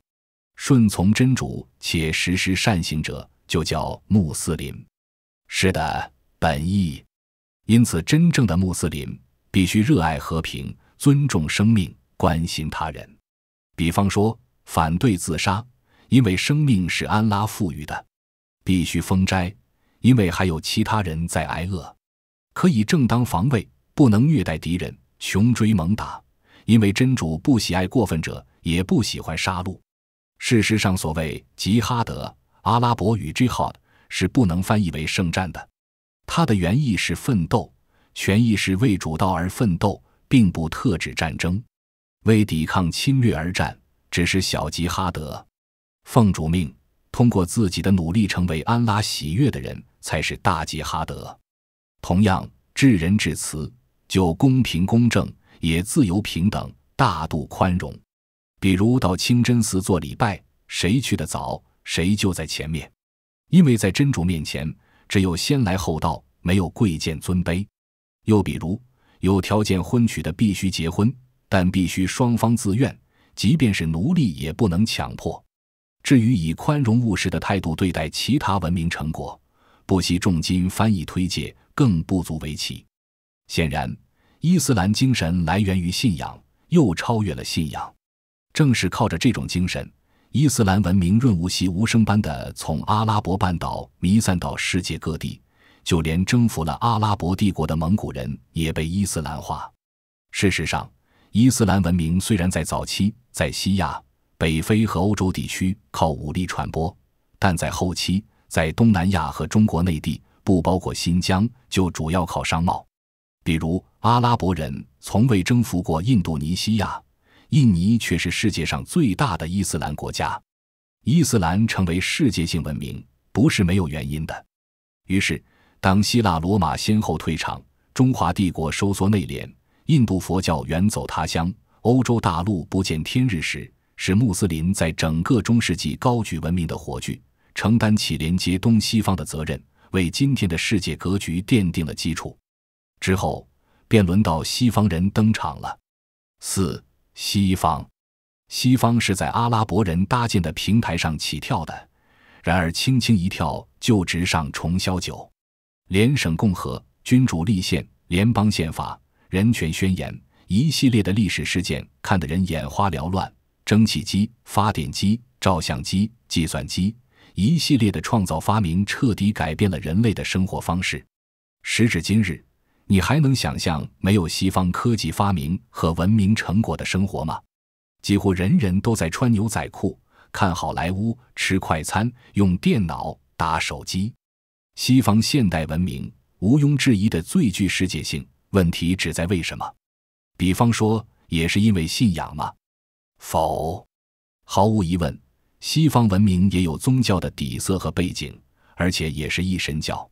顺从真主且实施善行者，就叫穆斯林。是的。本意，因此，真正的穆斯林必须热爱和平，尊重生命，关心他人。比方说，反对自杀，因为生命是安拉赋予的；必须封斋，因为还有其他人在挨饿；可以正当防卫，不能虐待敌人，穷追猛打，因为真主不喜爱过分者，也不喜欢杀戮。事实上，所谓“吉哈德”（阿拉伯语 “jihad”） 是不能翻译为“圣战”的。它的原意是奋斗，权意是为主道而奋斗，并不特指战争，为抵抗侵略而战只是小吉哈德，奉主命通过自己的努力成为安拉喜悦的人才是大吉哈德。同样，至人至慈，就公平公正，也自由平等、大度宽容。比如到清真寺做礼拜，谁去得早，谁就在前面，因为在真主面前。只有先来后到，没有贵贱尊卑。又比如，有条件婚娶的必须结婚，但必须双方自愿，即便是奴隶也不能强迫。至于以宽容务实的态度对待其他文明成果，不惜重金翻译推介，更不足为奇。显然，伊斯兰精神来源于信仰，又超越了信仰。正是靠着这种精神。伊斯兰文明润物细无声般地从阿拉伯半岛弥散到世界各地，就连征服了阿拉伯帝国的蒙古人也被伊斯兰化。事实上，伊斯兰文明虽然在早期在西亚、北非和欧洲地区靠武力传播，但在后期在东南亚和中国内地（不包括新疆）就主要靠商贸。比如，阿拉伯人从未征服过印度尼西亚。印尼却是世界上最大的伊斯兰国家，伊斯兰成为世界性文明不是没有原因的。于是，当希腊罗马先后退场，中华帝国收缩内敛，印度佛教远走他乡，欧洲大陆不见天日时，是穆斯林在整个中世纪高举文明的火炬，承担起连接东西方的责任，为今天的世界格局奠定了基础。之后，便轮到西方人登场了。四。西方，西方是在阿拉伯人搭建的平台上起跳的，然而轻轻一跳就直上重霄九。联省共和、君主立宪、联邦宪法、人权宣言，一系列的历史事件看得人眼花缭乱。蒸汽机、发电机、照相机、计算机，一系列的创造发明彻底改变了人类的生活方式。时至今日。你还能想象没有西方科技发明和文明成果的生活吗？几乎人人都在穿牛仔裤、看好莱坞、吃快餐、用电脑、打手机。西方现代文明毋庸置疑的最具世界性，问题只在为什么？比方说，也是因为信仰吗？否，毫无疑问，西方文明也有宗教的底色和背景，而且也是一神教。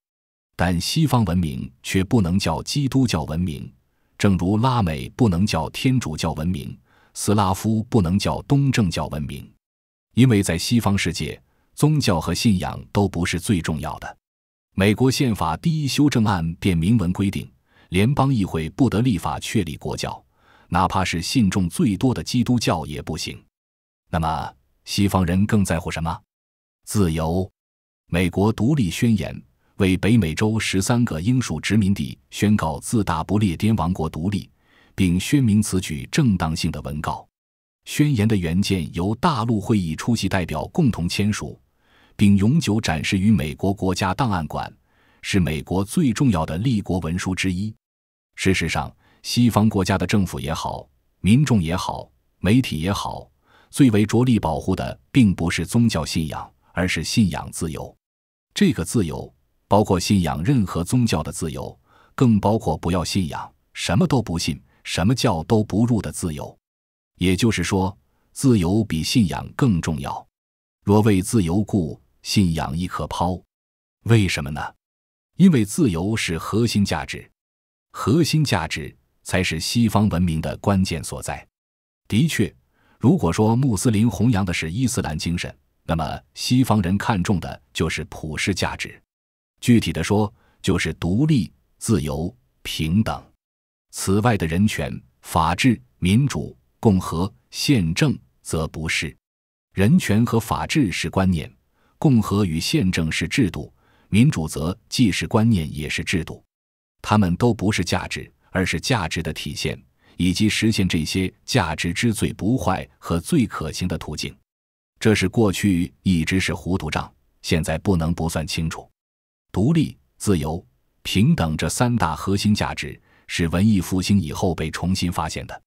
但西方文明却不能叫基督教文明，正如拉美不能叫天主教文明，斯拉夫不能叫东正教文明。因为在西方世界，宗教和信仰都不是最重要的。美国宪法第一修正案便明文规定，联邦议会不得立法确立国教，哪怕是信众最多的基督教也不行。那么，西方人更在乎什么？自由。美国独立宣言。为北美洲十三个英属殖民地宣告自大不列颠王国独立，并宣明此举正当性的文告。宣言》的原件由大陆会议出席代表共同签署，并永久展示于美国国家档案馆，是美国最重要的立国文书之一。事实上，西方国家的政府也好，民众也好，媒体也好，最为着力保护的并不是宗教信仰，而是信仰自由。这个自由。包括信仰任何宗教的自由，更包括不要信仰、什么都不信、什么教都不入的自由。也就是说，自由比信仰更重要。若为自由故，信仰亦可抛。为什么呢？因为自由是核心价值，核心价值才是西方文明的关键所在。的确，如果说穆斯林弘扬的是伊斯兰精神，那么西方人看重的就是普世价值。具体的说，就是独立、自由、平等。此外的人权、法治、民主、共和、宪政，则不是。人权和法治是观念，共和与宪政是制度，民主则既是观念也是制度。它们都不是价值，而是价值的体现以及实现这些价值之最不坏和最可行的途径。这是过去一直是糊涂账，现在不能不算清楚。独立、自由、平等这三大核心价值是文艺复兴以后被重新发现的，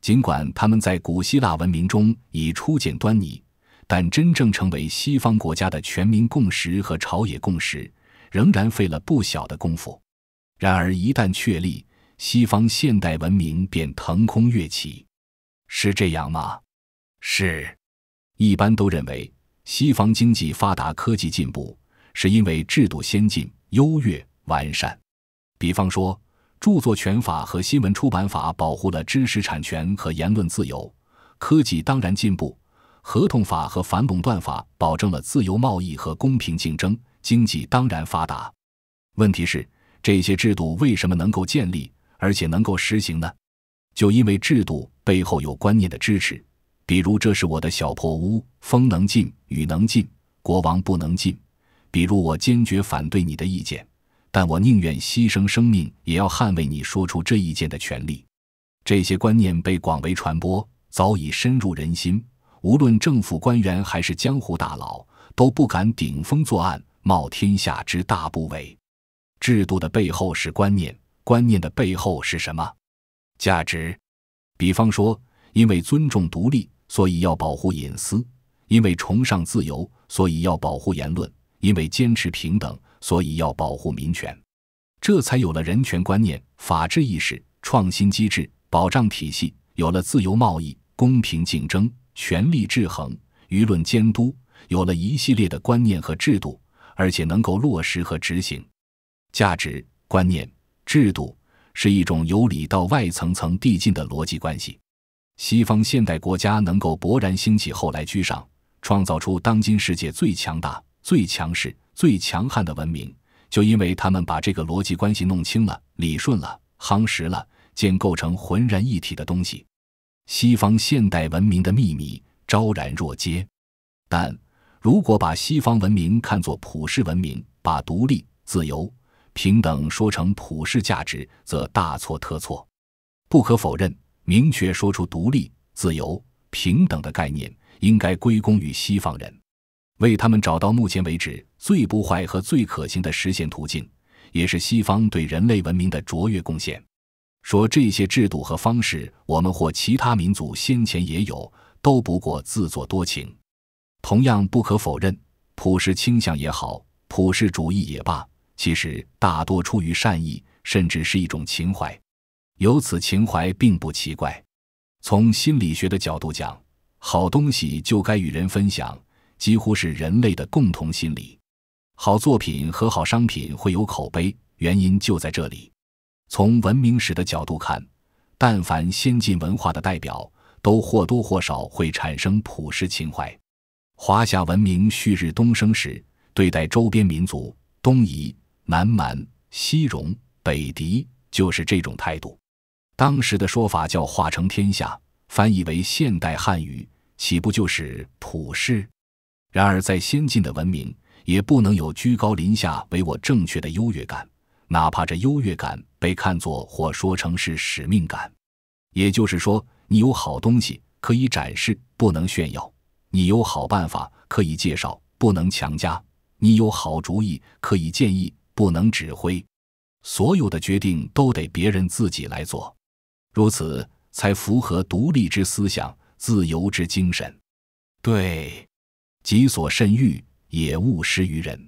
尽管他们在古希腊文明中已初见端倪，但真正成为西方国家的全民共识和朝野共识，仍然费了不小的功夫。然而，一旦确立，西方现代文明便腾空跃起，是这样吗？是，一般都认为西方经济发达，科技进步。是因为制度先进、优越、完善，比方说著作权法和新闻出版法保护了知识产权和言论自由，科技当然进步；合同法和反垄断法保证了自由贸易和公平竞争，经济当然发达。问题是这些制度为什么能够建立，而且能够实行呢？就因为制度背后有观念的支持，比如这是我的小破屋，风能进，雨能进，国王不能进。比如，我坚决反对你的意见，但我宁愿牺牲生命，也要捍卫你说出这意见的权利。这些观念被广为传播，早已深入人心。无论政府官员还是江湖大佬，都不敢顶风作案，冒天下之大不韪。制度的背后是观念，观念的背后是什么？价值。比方说，因为尊重独立，所以要保护隐私；因为崇尚自由，所以要保护言论。因为坚持平等，所以要保护民权，这才有了人权观念、法治意识、创新机制、保障体系，有了自由贸易、公平竞争、权力制衡、舆论监督，有了一系列的观念和制度，而且能够落实和执行。价值观念制度是一种由里到外层层递进的逻辑关系。西方现代国家能够勃然兴起，后来居上，创造出当今世界最强大。最强势、最强悍的文明，就因为他们把这个逻辑关系弄清了、理顺了、夯实了，建构成浑然一体的东西。西方现代文明的秘密昭然若揭。但如果把西方文明看作普世文明，把独立、自由、平等说成普世价值，则大错特错。不可否认，明确说出独立、自由、平等的概念，应该归功于西方人。为他们找到目前为止最不坏和最可行的实现途径，也是西方对人类文明的卓越贡献。说这些制度和方式，我们或其他民族先前也有，都不过自作多情。同样不可否认，普世倾向也好，普世主义也罢，其实大多出于善意，甚至是一种情怀。由此情怀并不奇怪。从心理学的角度讲，好东西就该与人分享。几乎是人类的共同心理，好作品和好商品会有口碑，原因就在这里。从文明史的角度看，但凡先进文化的代表，都或多或少会产生朴实情怀。华夏文明旭日东升时，对待周边民族，东夷、南蛮、西戎、北狄，就是这种态度。当时的说法叫“化成天下”，翻译为现代汉语，岂不就是普世？然而，在先进的文明，也不能有居高临下、唯我正确的优越感，哪怕这优越感被看作或说成是使命感。也就是说，你有好东西可以展示，不能炫耀；你有好办法可以介绍，不能强加；你有好主意可以建议，不能指挥。所有的决定都得别人自己来做，如此才符合独立之思想、自由之精神。对。己所甚欲，也勿施于人。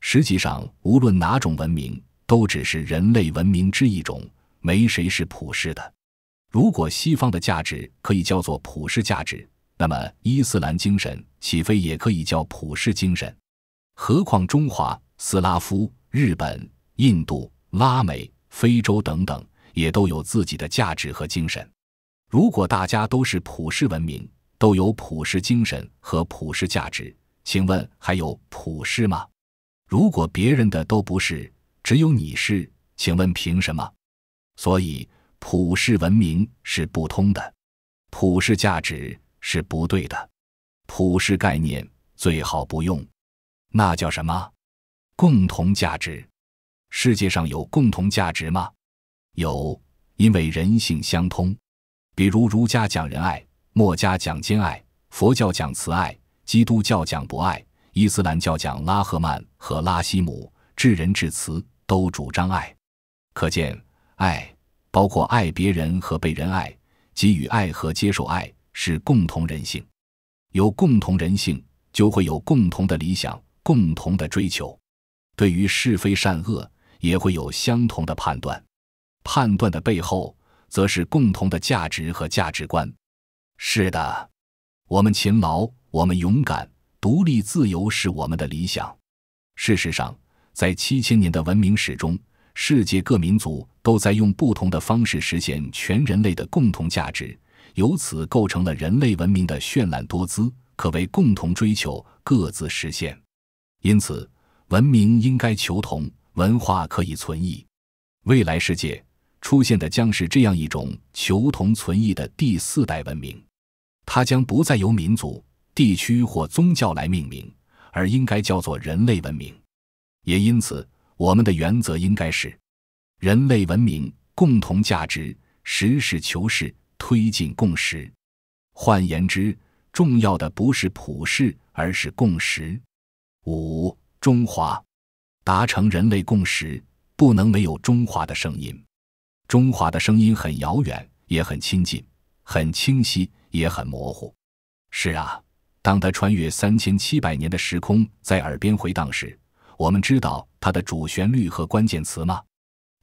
实际上，无论哪种文明，都只是人类文明之一种，没谁是普世的。如果西方的价值可以叫做普世价值，那么伊斯兰精神岂非也可以叫普世精神？何况中华、斯拉夫、日本、印度、拉美、非洲等等，也都有自己的价值和精神。如果大家都是普世文明，都有普世精神和普世价值，请问还有普世吗？如果别人的都不是，只有你是，请问凭什么？所以普世文明是不通的，普世价值是不对的，普世概念最好不用，那叫什么？共同价值。世界上有共同价值吗？有，因为人性相通，比如儒家讲仁爱。墨家讲兼爱，佛教讲慈爱，基督教讲博爱，伊斯兰教讲拉赫曼和拉希姆，至仁至慈都主张爱。可见，爱包括爱别人和被人爱，给予爱和接受爱是共同人性。有共同人性，就会有共同的理想、共同的追求。对于是非善恶，也会有相同的判断。判断的背后，则是共同的价值和价值观。是的，我们勤劳，我们勇敢，独立自由是我们的理想。事实上，在七千年的文明史中，世界各民族都在用不同的方式实现全人类的共同价值，由此构成了人类文明的绚烂多姿，可谓共同追求，各自实现。因此，文明应该求同，文化可以存异。未来世界出现的将是这样一种求同存异的第四代文明。它将不再由民族、地区或宗教来命名，而应该叫做人类文明。也因此，我们的原则应该是：人类文明共同价值，实事求是，推进共识。换言之，重要的不是普世，而是共识。五、中华达成人类共识，不能没有中华的声音。中华的声音很遥远，也很亲近，很清晰。也很模糊。是啊，当他穿越三千七百年的时空在耳边回荡时，我们知道它的主旋律和关键词吗？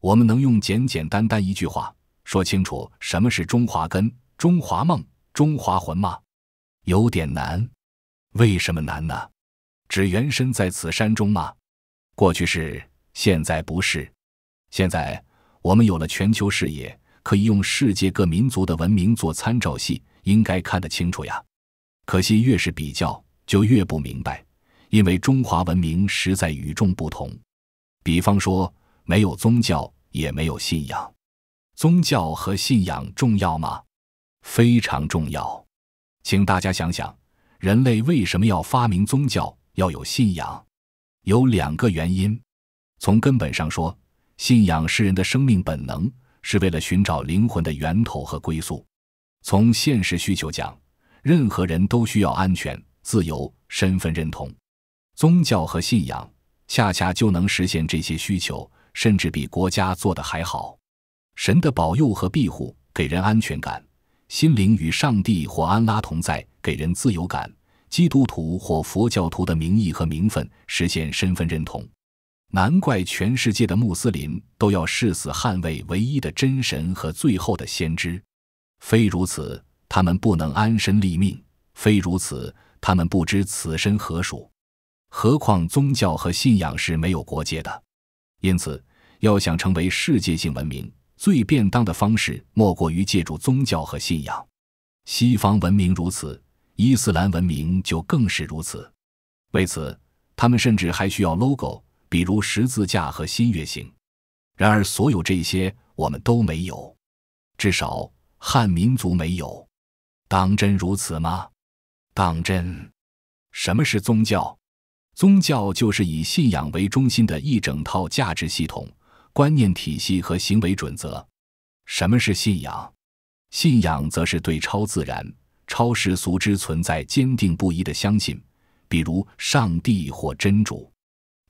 我们能用简简单单一句话说清楚什么是中华根、中华梦、中华魂吗？有点难。为什么难呢？只缘身在此山中吗？过去是，现在不是。现在我们有了全球视野，可以用世界各民族的文明做参照系。应该看得清楚呀，可惜越是比较就越不明白，因为中华文明实在与众不同。比方说，没有宗教，也没有信仰。宗教和信仰重要吗？非常重要。请大家想想，人类为什么要发明宗教，要有信仰？有两个原因。从根本上说，信仰是人的生命本能，是为了寻找灵魂的源头和归宿。从现实需求讲，任何人都需要安全、自由、身份认同、宗教和信仰，恰恰就能实现这些需求，甚至比国家做的还好。神的保佑和庇护给人安全感，心灵与上帝或安拉同在给人自由感，基督徒或佛教徒的名义和名分实现身份认同。难怪全世界的穆斯林都要誓死捍卫唯一的真神和最后的先知。非如此，他们不能安身立命；非如此，他们不知此身何属。何况宗教和信仰是没有国界的，因此，要想成为世界性文明，最便当的方式莫过于借助宗教和信仰。西方文明如此，伊斯兰文明就更是如此。为此，他们甚至还需要 logo，比如十字架和新月形。然而，所有这些我们都没有，至少。汉民族没有，当真如此吗？当真？什么是宗教？宗教就是以信仰为中心的一整套价值系统、观念体系和行为准则。什么是信仰？信仰则是对超自然、超世俗之存在坚定不移的相信，比如上帝或真主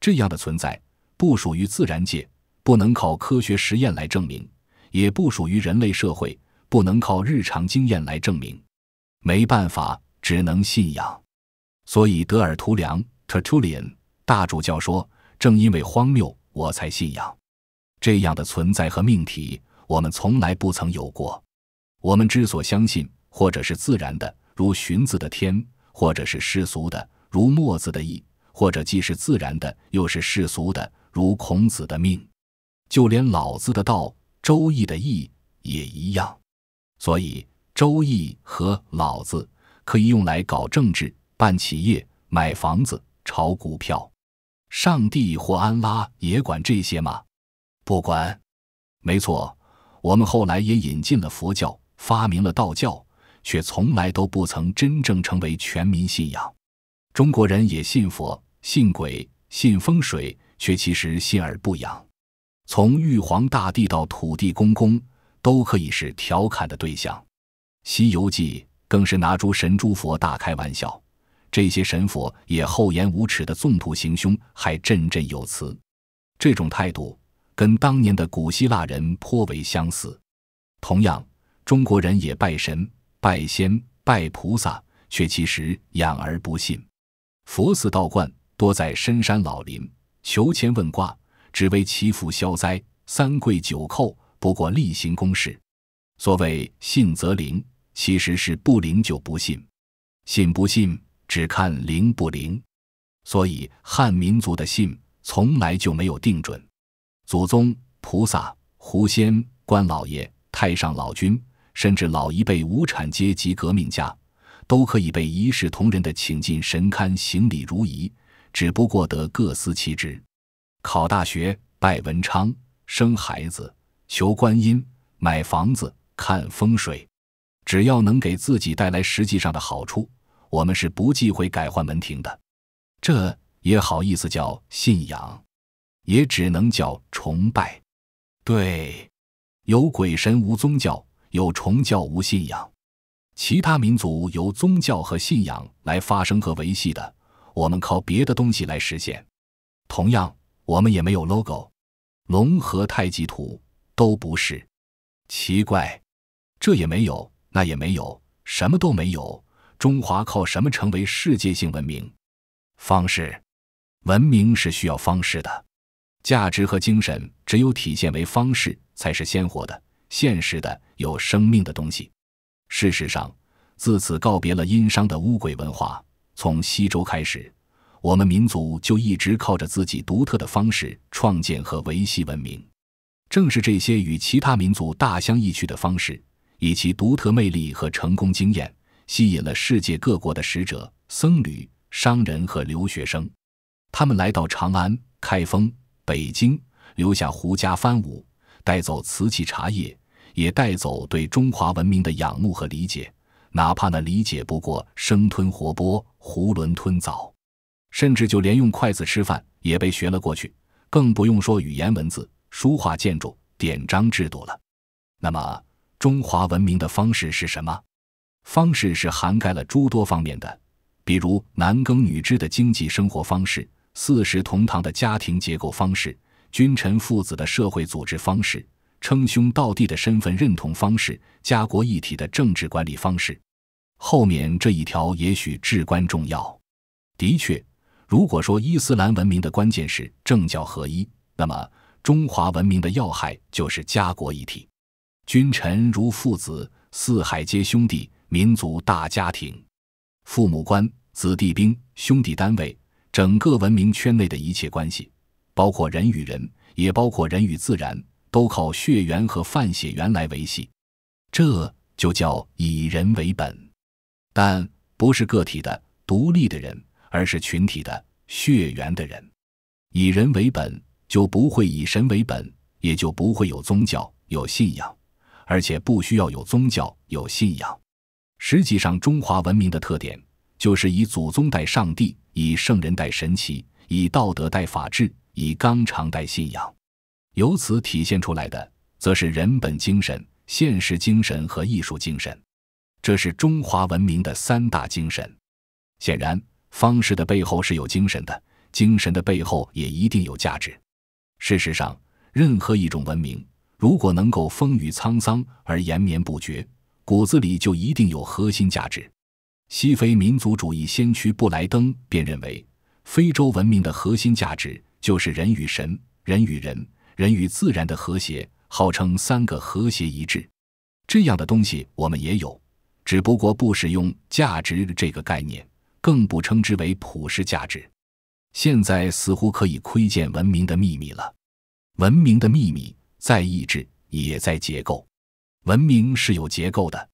这样的存在，不属于自然界，不能靠科学实验来证明，也不属于人类社会。不能靠日常经验来证明，没办法，只能信仰。所以德尔图良 （Tertullian） 大主教说：“正因为荒谬，我才信仰这样的存在和命题。我们从来不曾有过。我们之所相信，或者是自然的，如荀子的天；或者是世俗的，如墨子的义；或者既是自然的，又是世俗的，如孔子的命。就连老子的道、周易的义也一样。”所以，《周易》和老子可以用来搞政治、办企业、买房子、炒股票。上帝或安拉也管这些吗？不管。没错，我们后来也引进了佛教，发明了道教，却从来都不曾真正成为全民信仰。中国人也信佛、信鬼、信风水，却其实信而不养。从玉皇大帝到土地公公。都可以是调侃的对象，《西游记》更是拿诸神诸佛大开玩笑，这些神佛也厚颜无耻的纵土行凶，还振振有词。这种态度跟当年的古希腊人颇为相似。同样，中国人也拜神、拜仙、拜菩萨，却其实养而不信。佛寺道观多在深山老林，求签问卦，只为祈福消灾，三跪九叩。不过例行公事，所谓信则灵，其实是不灵就不信，信不信只看灵不灵。所以汉民族的信从来就没有定准，祖宗、菩萨、狐仙、官老爷、太上老君，甚至老一辈无产阶级革命家，都可以被一视同仁的请进神龛行礼如仪，只不过得各司其职：考大学、拜文昌、生孩子。求观音、买房子、看风水，只要能给自己带来实际上的好处，我们是不忌讳改换门庭的。这也好意思叫信仰，也只能叫崇拜。对，有鬼神无宗教，有崇教无信仰。其他民族由宗教和信仰来发生和维系的，我们靠别的东西来实现。同样，我们也没有 logo，龙和太极图。都不是，奇怪，这也没有，那也没有，什么都没有。中华靠什么成为世界性文明？方式，文明是需要方式的，价值和精神只有体现为方式，才是鲜活的、现实的、有生命的东西。事实上，自此告别了殷商的乌鬼文化，从西周开始，我们民族就一直靠着自己独特的方式创建和维系文明。正是这些与其他民族大相异趣的方式，以其独特魅力和成功经验，吸引了世界各国的使者、僧侣、商人和留学生。他们来到长安、开封、北京，留下胡家翻舞，带走瓷器、茶叶，也带走对中华文明的仰慕和理解。哪怕那理解不过生吞活剥、囫囵吞枣，甚至就连用筷子吃饭也被学了过去，更不用说语言文字。书画建筑典章制度了，那么中华文明的方式是什么？方式是涵盖了诸多方面的，比如男耕女织的经济生活方式，四世同堂的家庭结构方式，君臣父子的社会组织方式，称兄道弟的身份认同方式，家国一体的政治管理方式。后面这一条也许至关重要。的确，如果说伊斯兰文明的关键是政教合一，那么。中华文明的要害就是家国一体，君臣如父子，四海皆兄弟，民族大家庭，父母官、子弟兵、兄弟单位，整个文明圈内的一切关系，包括人与人，也包括人与自然，都靠血缘和泛血缘来维系，这就叫以人为本，但不是个体的独立的人，而是群体的血缘的人，以人为本。就不会以神为本，也就不会有宗教、有信仰，而且不需要有宗教、有信仰。实际上，中华文明的特点就是以祖宗代上帝，以圣人代神奇，以道德代法治，以纲常代信仰。由此体现出来的，则是人本精神、现实精神和艺术精神，这是中华文明的三大精神。显然，方式的背后是有精神的，精神的背后也一定有价值。事实上，任何一种文明，如果能够风雨沧桑而延绵不绝，骨子里就一定有核心价值。西非民族主义先驱布莱登便认为，非洲文明的核心价值就是人与神、人与人、人与自然的和谐，号称“三个和谐一致”。这样的东西我们也有，只不过不使用“价值”这个概念，更不称之为普世价值。现在似乎可以窥见文明的秘密了。文明的秘密在意志，也在结构。文明是有结构的，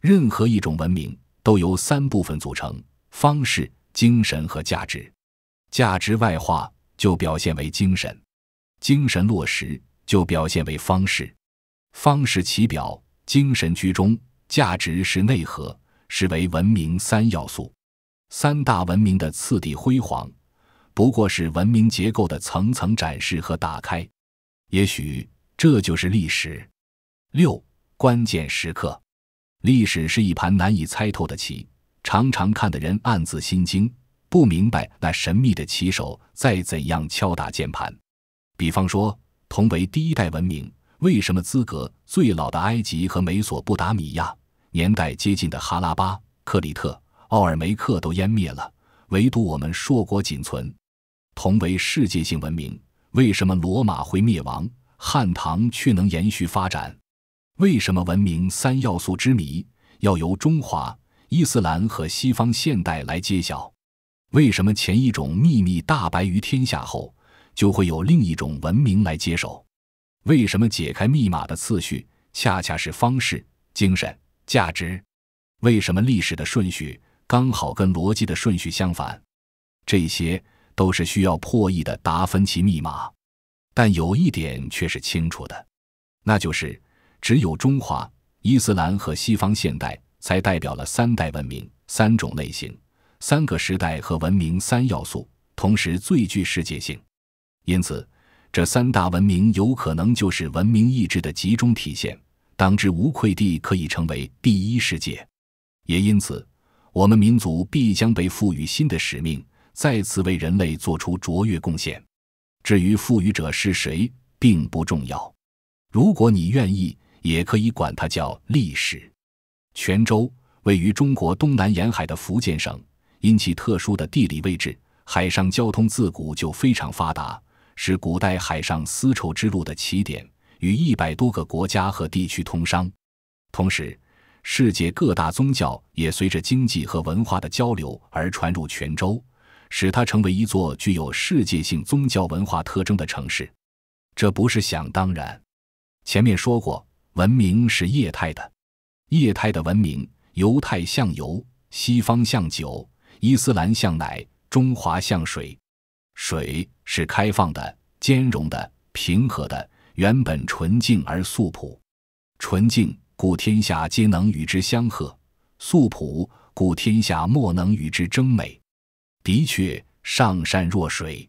任何一种文明都由三部分组成：方式、精神和价值。价值外化就表现为精神，精神落实就表现为方式，方式其表，精神居中，价值是内核，是为文明三要素。三大文明的次第辉煌。不过是文明结构的层层展示和打开，也许这就是历史。六关键时刻，历史是一盘难以猜透的棋，常常看的人暗自心惊，不明白那神秘的棋手在怎样敲打键盘。比方说，同为第一代文明，为什么资格最老的埃及和美索不达米亚，年代接近的哈拉巴、克里特、奥尔梅克都湮灭了，唯独我们硕果仅存？同为世界性文明，为什么罗马会灭亡，汉唐却能延续发展？为什么文明三要素之谜要由中华、伊斯兰和西方现代来揭晓？为什么前一种秘密大白于天下后，就会有另一种文明来接手？为什么解开密码的次序恰恰是方式、精神、价值？为什么历史的顺序刚好跟逻辑的顺序相反？这些。都是需要破译的达芬奇密码，但有一点却是清楚的，那就是只有中华、伊斯兰和西方现代才代表了三代文明、三种类型、三个时代和文明三要素，同时最具世界性。因此，这三大文明有可能就是文明意志的集中体现，当之无愧地可以成为第一世界。也因此，我们民族必将被赋予新的使命。再次为人类做出卓越贡献。至于赋予者是谁，并不重要。如果你愿意，也可以管它叫历史。泉州位于中国东南沿海的福建省，因其特殊的地理位置，海上交通自古就非常发达，是古代海上丝绸之路的起点，与一百多个国家和地区通商。同时，世界各大宗教也随着经济和文化的交流而传入泉州。使它成为一座具有世界性宗教文化特征的城市，这不是想当然。前面说过，文明是液态的，液态的文明，犹太像油，西方像酒，伊斯兰像奶，中华像水。水是开放的、兼容的、平和的，原本纯净而素朴。纯净，故天下皆能与之相和；素朴，故天下莫能与之争美。的确，上善若水，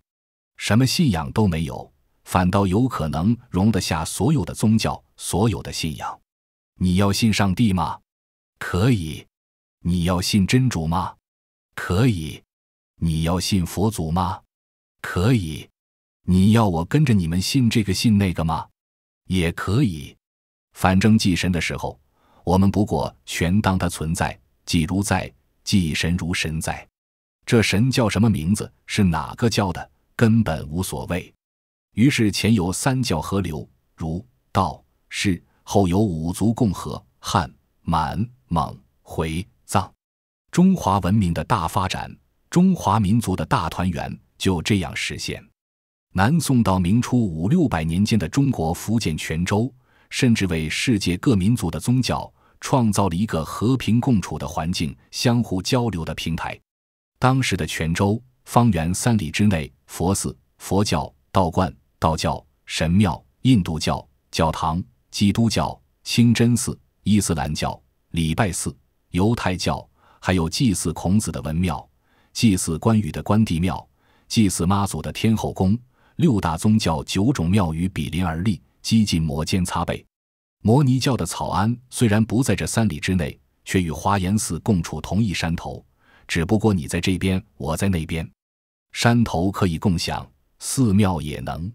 什么信仰都没有，反倒有可能容得下所有的宗教、所有的信仰。你要信上帝吗？可以。你要信真主吗？可以。你要信佛祖吗？可以。你要我跟着你们信这个信那个吗？也可以。反正祭神的时候，我们不过全当它存在，祭如在，祭神如神在。这神叫什么名字？是哪个教的？根本无所谓。于是前有三教合流，儒、道、释；后有五族共和，汉、满、蒙、回、藏。中华文明的大发展，中华民族的大团圆就这样实现。南宋到明初五六百年间的中国，福建泉州甚至为世界各民族的宗教创造了一个和平共处的环境，相互交流的平台。当时的泉州，方圆三里之内，佛寺、佛教、道观、道教、神庙、印度教、教堂、基督教、清真寺、伊斯兰教、礼拜寺、犹太教，还有祭祀孔子的文庙、祭祀关羽的关帝庙、祭祀妈祖的天后宫，六大宗教九种庙宇比邻而立，几近摩肩擦背。摩尼教的草庵虽然不在这三里之内，却与华严寺共处同一山头。只不过你在这边，我在那边，山头可以共享，寺庙也能。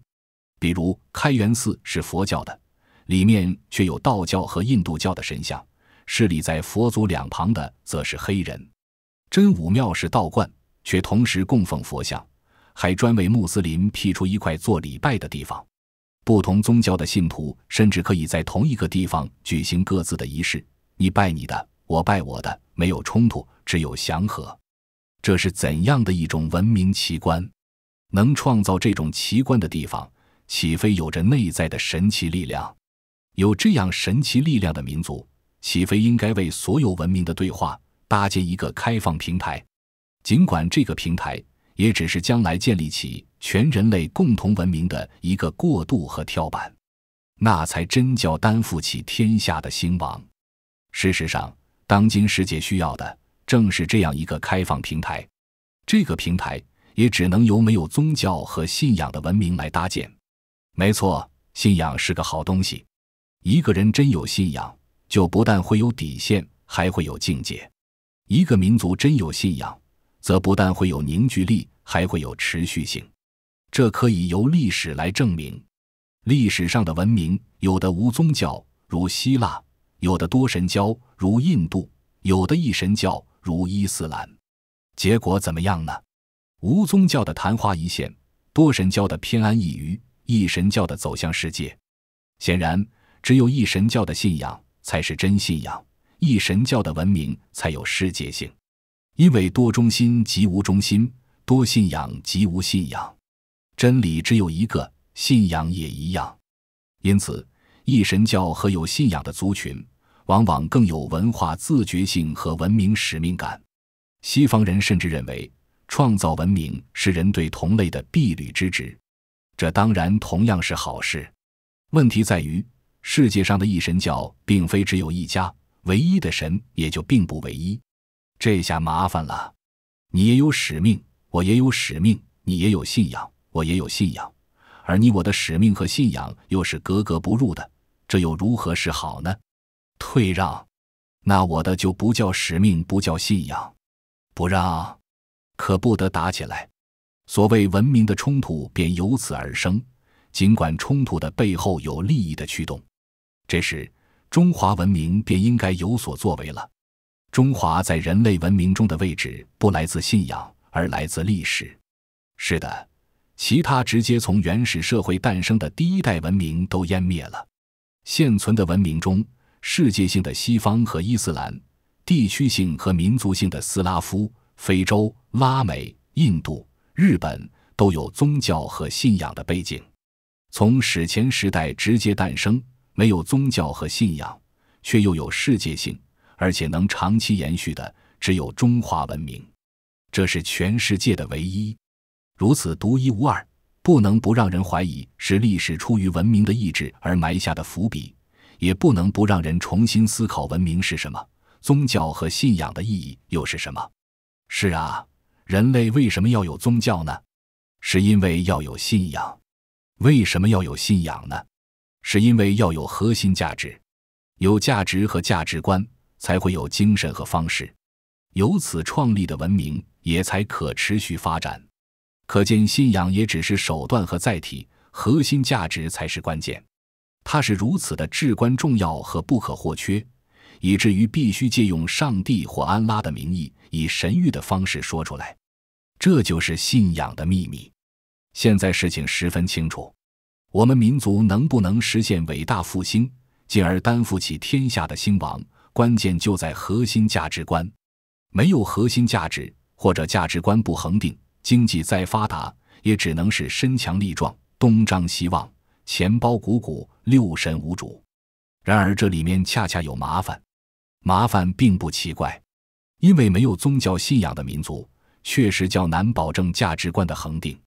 比如开元寺是佛教的，里面却有道教和印度教的神像，侍立在佛祖两旁的则是黑人。真武庙是道观，却同时供奉佛像，还专为穆斯林辟出一块做礼拜的地方。不同宗教的信徒甚至可以在同一个地方举行各自的仪式，你拜你的，我拜我的，没有冲突。只有祥和，这是怎样的一种文明奇观？能创造这种奇观的地方，岂非有着内在的神奇力量？有这样神奇力量的民族，岂非应该为所有文明的对话搭建一个开放平台？尽管这个平台也只是将来建立起全人类共同文明的一个过渡和跳板，那才真叫担负起天下的兴亡。事实上，当今世界需要的。正是这样一个开放平台，这个平台也只能由没有宗教和信仰的文明来搭建。没错，信仰是个好东西。一个人真有信仰，就不但会有底线，还会有境界；一个民族真有信仰，则不但会有凝聚力，还会有持续性。这可以由历史来证明。历史上的文明，有的无宗教，如希腊；有的多神教，如印度；有的一神教。如伊斯兰，结果怎么样呢？无宗教的昙花一现，多神教的偏安一隅，一神教的走向世界。显然，只有一神教的信仰才是真信仰，一神教的文明才有世界性。因为多中心即无中心，多信仰即无信仰，真理只有一个，信仰也一样。因此，一神教和有信仰的族群。往往更有文化自觉性和文明使命感。西方人甚至认为，创造文明是人对同类的必履之职。这当然同样是好事。问题在于，世界上的一神教并非只有一家，唯一的神也就并不唯一。这下麻烦了。你也有使命，我也有使命，你也有信仰，我也有信仰。而你我的使命和信仰又是格格不入的，这又如何是好呢？退让，那我的就不叫使命，不叫信仰；不让，可不得打起来。所谓文明的冲突便由此而生，尽管冲突的背后有利益的驱动。这时，中华文明便应该有所作为了。中华在人类文明中的位置不来自信仰，而来自历史。是的，其他直接从原始社会诞生的第一代文明都湮灭了，现存的文明中。世界性的西方和伊斯兰，地区性和民族性的斯拉夫、非洲、拉美、印度、日本都有宗教和信仰的背景。从史前时代直接诞生，没有宗教和信仰，却又有世界性，而且能长期延续的，只有中华文明。这是全世界的唯一，如此独一无二，不能不让人怀疑是历史出于文明的意志而埋下的伏笔。也不能不让人重新思考文明是什么，宗教和信仰的意义又是什么？是啊，人类为什么要有宗教呢？是因为要有信仰。为什么要有信仰呢？是因为要有核心价值。有价值和价值观，才会有精神和方式。由此创立的文明，也才可持续发展。可见，信仰也只是手段和载体，核心价值才是关键。它是如此的至关重要和不可或缺，以至于必须借用上帝或安拉的名义，以神谕的方式说出来。这就是信仰的秘密。现在事情十分清楚，我们民族能不能实现伟大复兴，进而担负起天下的兴亡，关键就在核心价值观。没有核心价值，或者价值观不恒定，经济再发达，也只能是身强力壮，东张西望。钱包鼓鼓，六神无主。然而，这里面恰恰有麻烦。麻烦并不奇怪，因为没有宗教信仰的民族，确实较难保证价值观的恒定。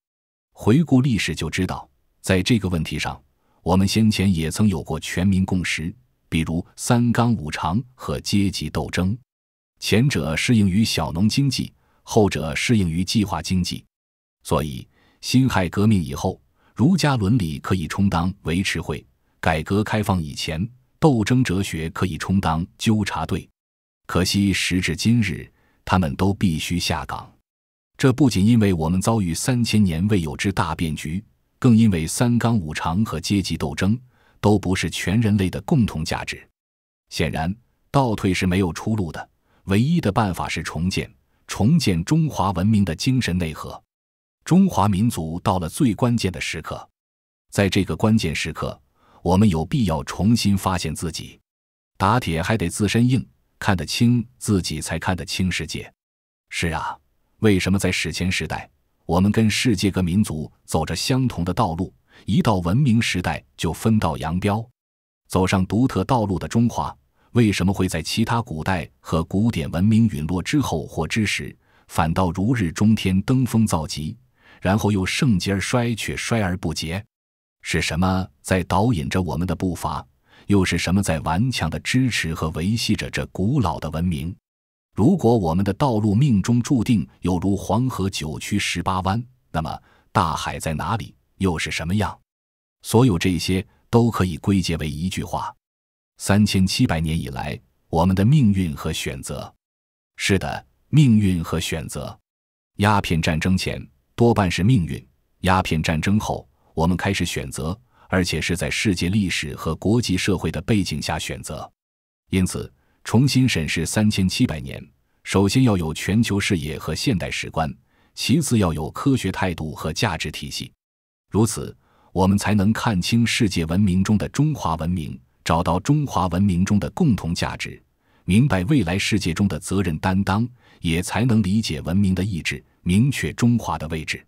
回顾历史就知道，在这个问题上，我们先前也曾有过全民共识，比如“三纲五常”和阶级斗争。前者适应于小农经济，后者适应于计划经济。所以，辛亥革命以后。儒家伦理可以充当维持会，改革开放以前，斗争哲学可以充当纠察队，可惜时至今日，他们都必须下岗。这不仅因为我们遭遇三千年未有之大变局，更因为三纲五常和阶级斗争都不是全人类的共同价值。显然，倒退是没有出路的，唯一的办法是重建，重建中华文明的精神内核。中华民族到了最关键的时刻，在这个关键时刻，我们有必要重新发现自己。打铁还得自身硬，看得清自己才看得清世界。是啊，为什么在史前时代，我们跟世界各民族走着相同的道路，一到文明时代就分道扬镳，走上独特道路的中华，为什么会在其他古代和古典文明陨落之后或之时，反倒如日中天、登峰造极？然后又盛极而衰，却衰而不竭，是什么在导引着我们的步伐？又是什么在顽强的支持和维系着这古老的文明？如果我们的道路命中注定有如黄河九曲十八弯，那么大海在哪里？又是什么样？所有这些都可以归结为一句话：三千七百年以来，我们的命运和选择。是的，命运和选择。鸦片战争前。多半是命运。鸦片战争后，我们开始选择，而且是在世界历史和国际社会的背景下选择。因此，重新审视三千七百年，首先要有全球视野和现代史观，其次要有科学态度和价值体系。如此，我们才能看清世界文明中的中华文明，找到中华文明中的共同价值，明白未来世界中的责任担当，也才能理解文明的意志。明确中华的位置，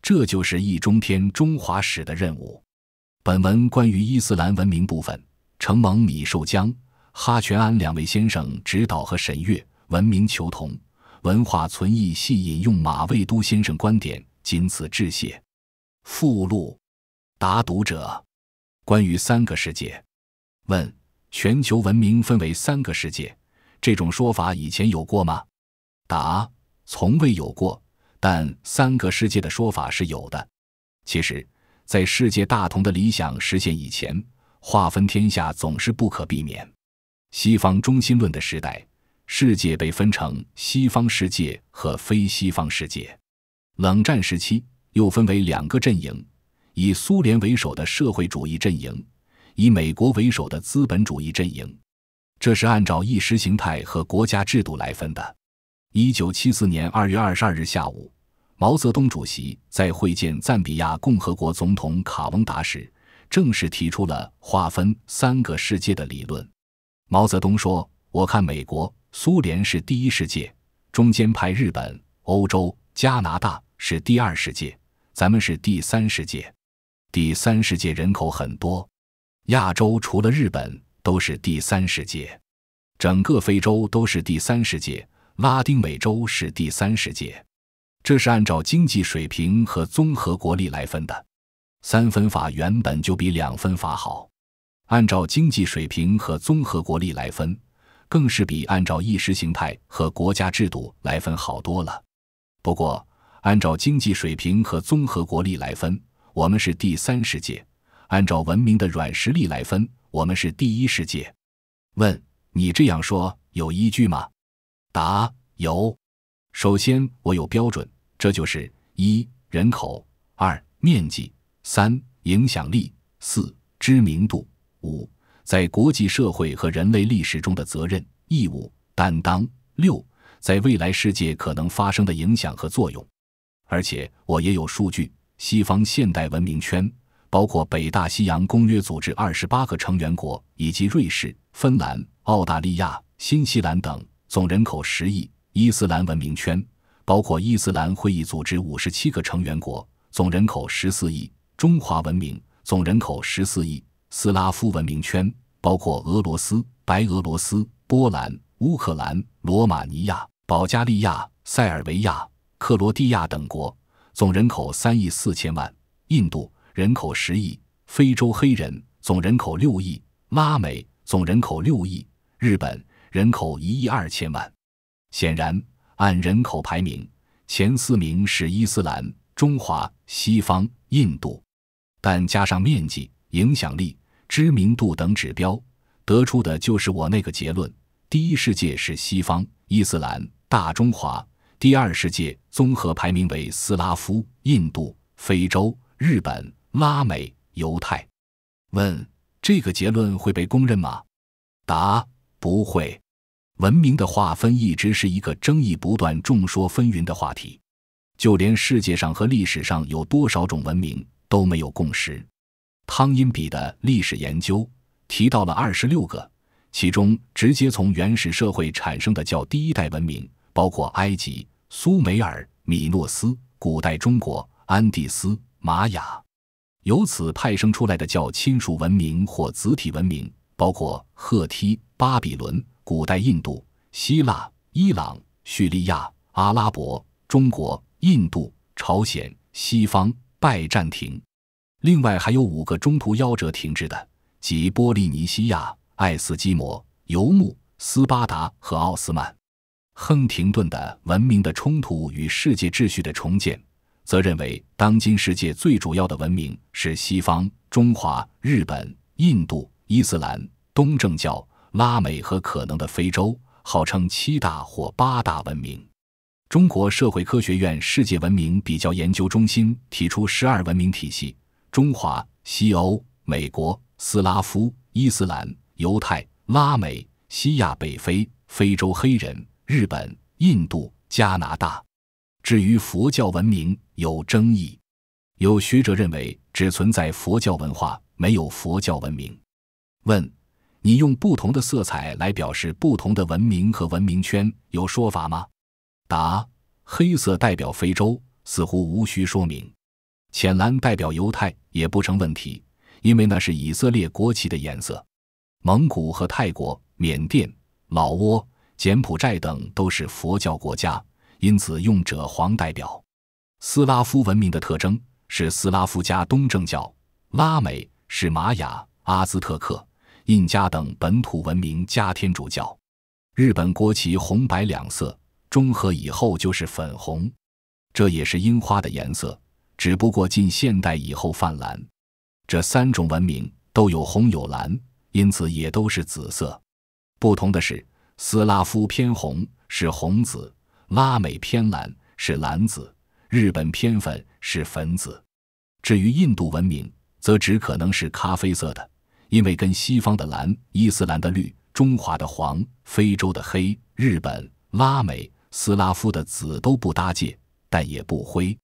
这就是易中天《中华史》的任务。本文关于伊斯兰文明部分，承蒙米寿江、哈全安两位先生指导和审阅，文明求同，文化存异，系引用马未都先生观点，仅此致谢。附录：答读者关于三个世界。问：全球文明分为三个世界，这种说法以前有过吗？答：从未有过。但三个世界的说法是有的。其实，在世界大同的理想实现以前，划分天下总是不可避免。西方中心论的时代，世界被分成西方世界和非西方世界；冷战时期，又分为两个阵营：以苏联为首的社会主义阵营，以美国为首的资本主义阵营。这是按照意识形态和国家制度来分的。一九七四年二月二十二日下午，毛泽东主席在会见赞比亚共和国总统卡翁达时，正式提出了划分三个世界的理论。毛泽东说：“我看美国、苏联是第一世界，中间派日本、欧洲、加拿大是第二世界，咱们是第三世界。第三世界人口很多，亚洲除了日本都是第三世界，整个非洲都是第三世界。”拉丁美洲是第三世界，这是按照经济水平和综合国力来分的。三分法原本就比两分法好，按照经济水平和综合国力来分，更是比按照意识形态和国家制度来分好多了。不过，按照经济水平和综合国力来分，我们是第三世界；按照文明的软实力来分，我们是第一世界。问你这样说有依据吗？答有。首先，我有标准，这就是一人口，二面积，三影响力，四知名度，五在国际社会和人类历史中的责任、义务、担当；六在未来世界可能发生的影响和作用。而且，我也有数据：西方现代文明圈包括北大西洋公约组织二十八个成员国，以及瑞士、芬兰、澳大利亚、新西兰等。总人口十亿，伊斯兰文明圈包括伊斯兰会议组织五十七个成员国，总人口十四亿；中华文明总人口十四亿；斯拉夫文明圈包括俄罗斯、白俄罗斯、波兰、乌克兰、罗马尼亚、保加利亚、塞尔维亚、克罗地亚等国，总人口三亿四千万；印度人口十亿；非洲黑人总人口六亿；拉美总人口六亿；日本。人口一亿二千万，显然按人口排名前四名是伊斯兰、中华、西方、印度，但加上面积、影响力、知名度等指标，得出的就是我那个结论：第一世界是西方、伊斯兰、大中华；第二世界综合排名为斯拉夫、印度、非洲、日本、拉美、犹太。问：这个结论会被公认吗？答：不会。文明的划分一直是一个争议不断、众说纷纭的话题，就连世界上和历史上有多少种文明都没有共识。汤因比的历史研究提到了二十六个，其中直接从原始社会产生的叫第一代文明，包括埃及、苏美尔、米诺斯、古代中国、安第斯、玛雅；由此派生出来的叫亲属文明或子体文明，包括赫梯、巴比伦。古代印度、希腊、伊朗、叙利亚、阿拉伯、中国、印度、朝鲜、西方、拜占庭，另外还有五个中途夭折停滞的，即波利尼西亚、爱斯基摩、游牧、斯巴达和奥斯曼。亨廷顿的《文明的冲突与世界秩序的重建》则认为，当今世界最主要的文明是西方、中华、日本、印度、伊斯兰、东正教。拉美和可能的非洲，号称七大或八大文明。中国社会科学院世界文明比较研究中心提出十二文明体系：中华、西欧、美国、斯拉夫、伊斯兰、犹太、拉美、西亚、北非、非洲黑人、日本、印度、加拿大。至于佛教文明，有争议。有学者认为，只存在佛教文化，没有佛教文明。问。你用不同的色彩来表示不同的文明和文明圈，有说法吗？答：黑色代表非洲，似乎无需说明；浅蓝代表犹太，也不成问题，因为那是以色列国旗的颜色。蒙古和泰国、缅甸、老挝、柬埔寨等都是佛教国家，因此用赭黄代表。斯拉夫文明的特征是斯拉夫加东正教，拉美是玛雅、阿兹特克。印加等本土文明加天主教，日本国旗红白两色中和以后就是粉红，这也是樱花的颜色，只不过近现代以后泛蓝。这三种文明都有红有蓝，因此也都是紫色。不同的是，斯拉夫偏红是红紫，拉美偏蓝是蓝紫，日本偏粉是粉紫。至于印度文明，则只可能是咖啡色的。因为跟西方的蓝、伊斯兰的绿、中华的黄、非洲的黑、日本、拉美、斯拉夫的紫都不搭界，但也不灰。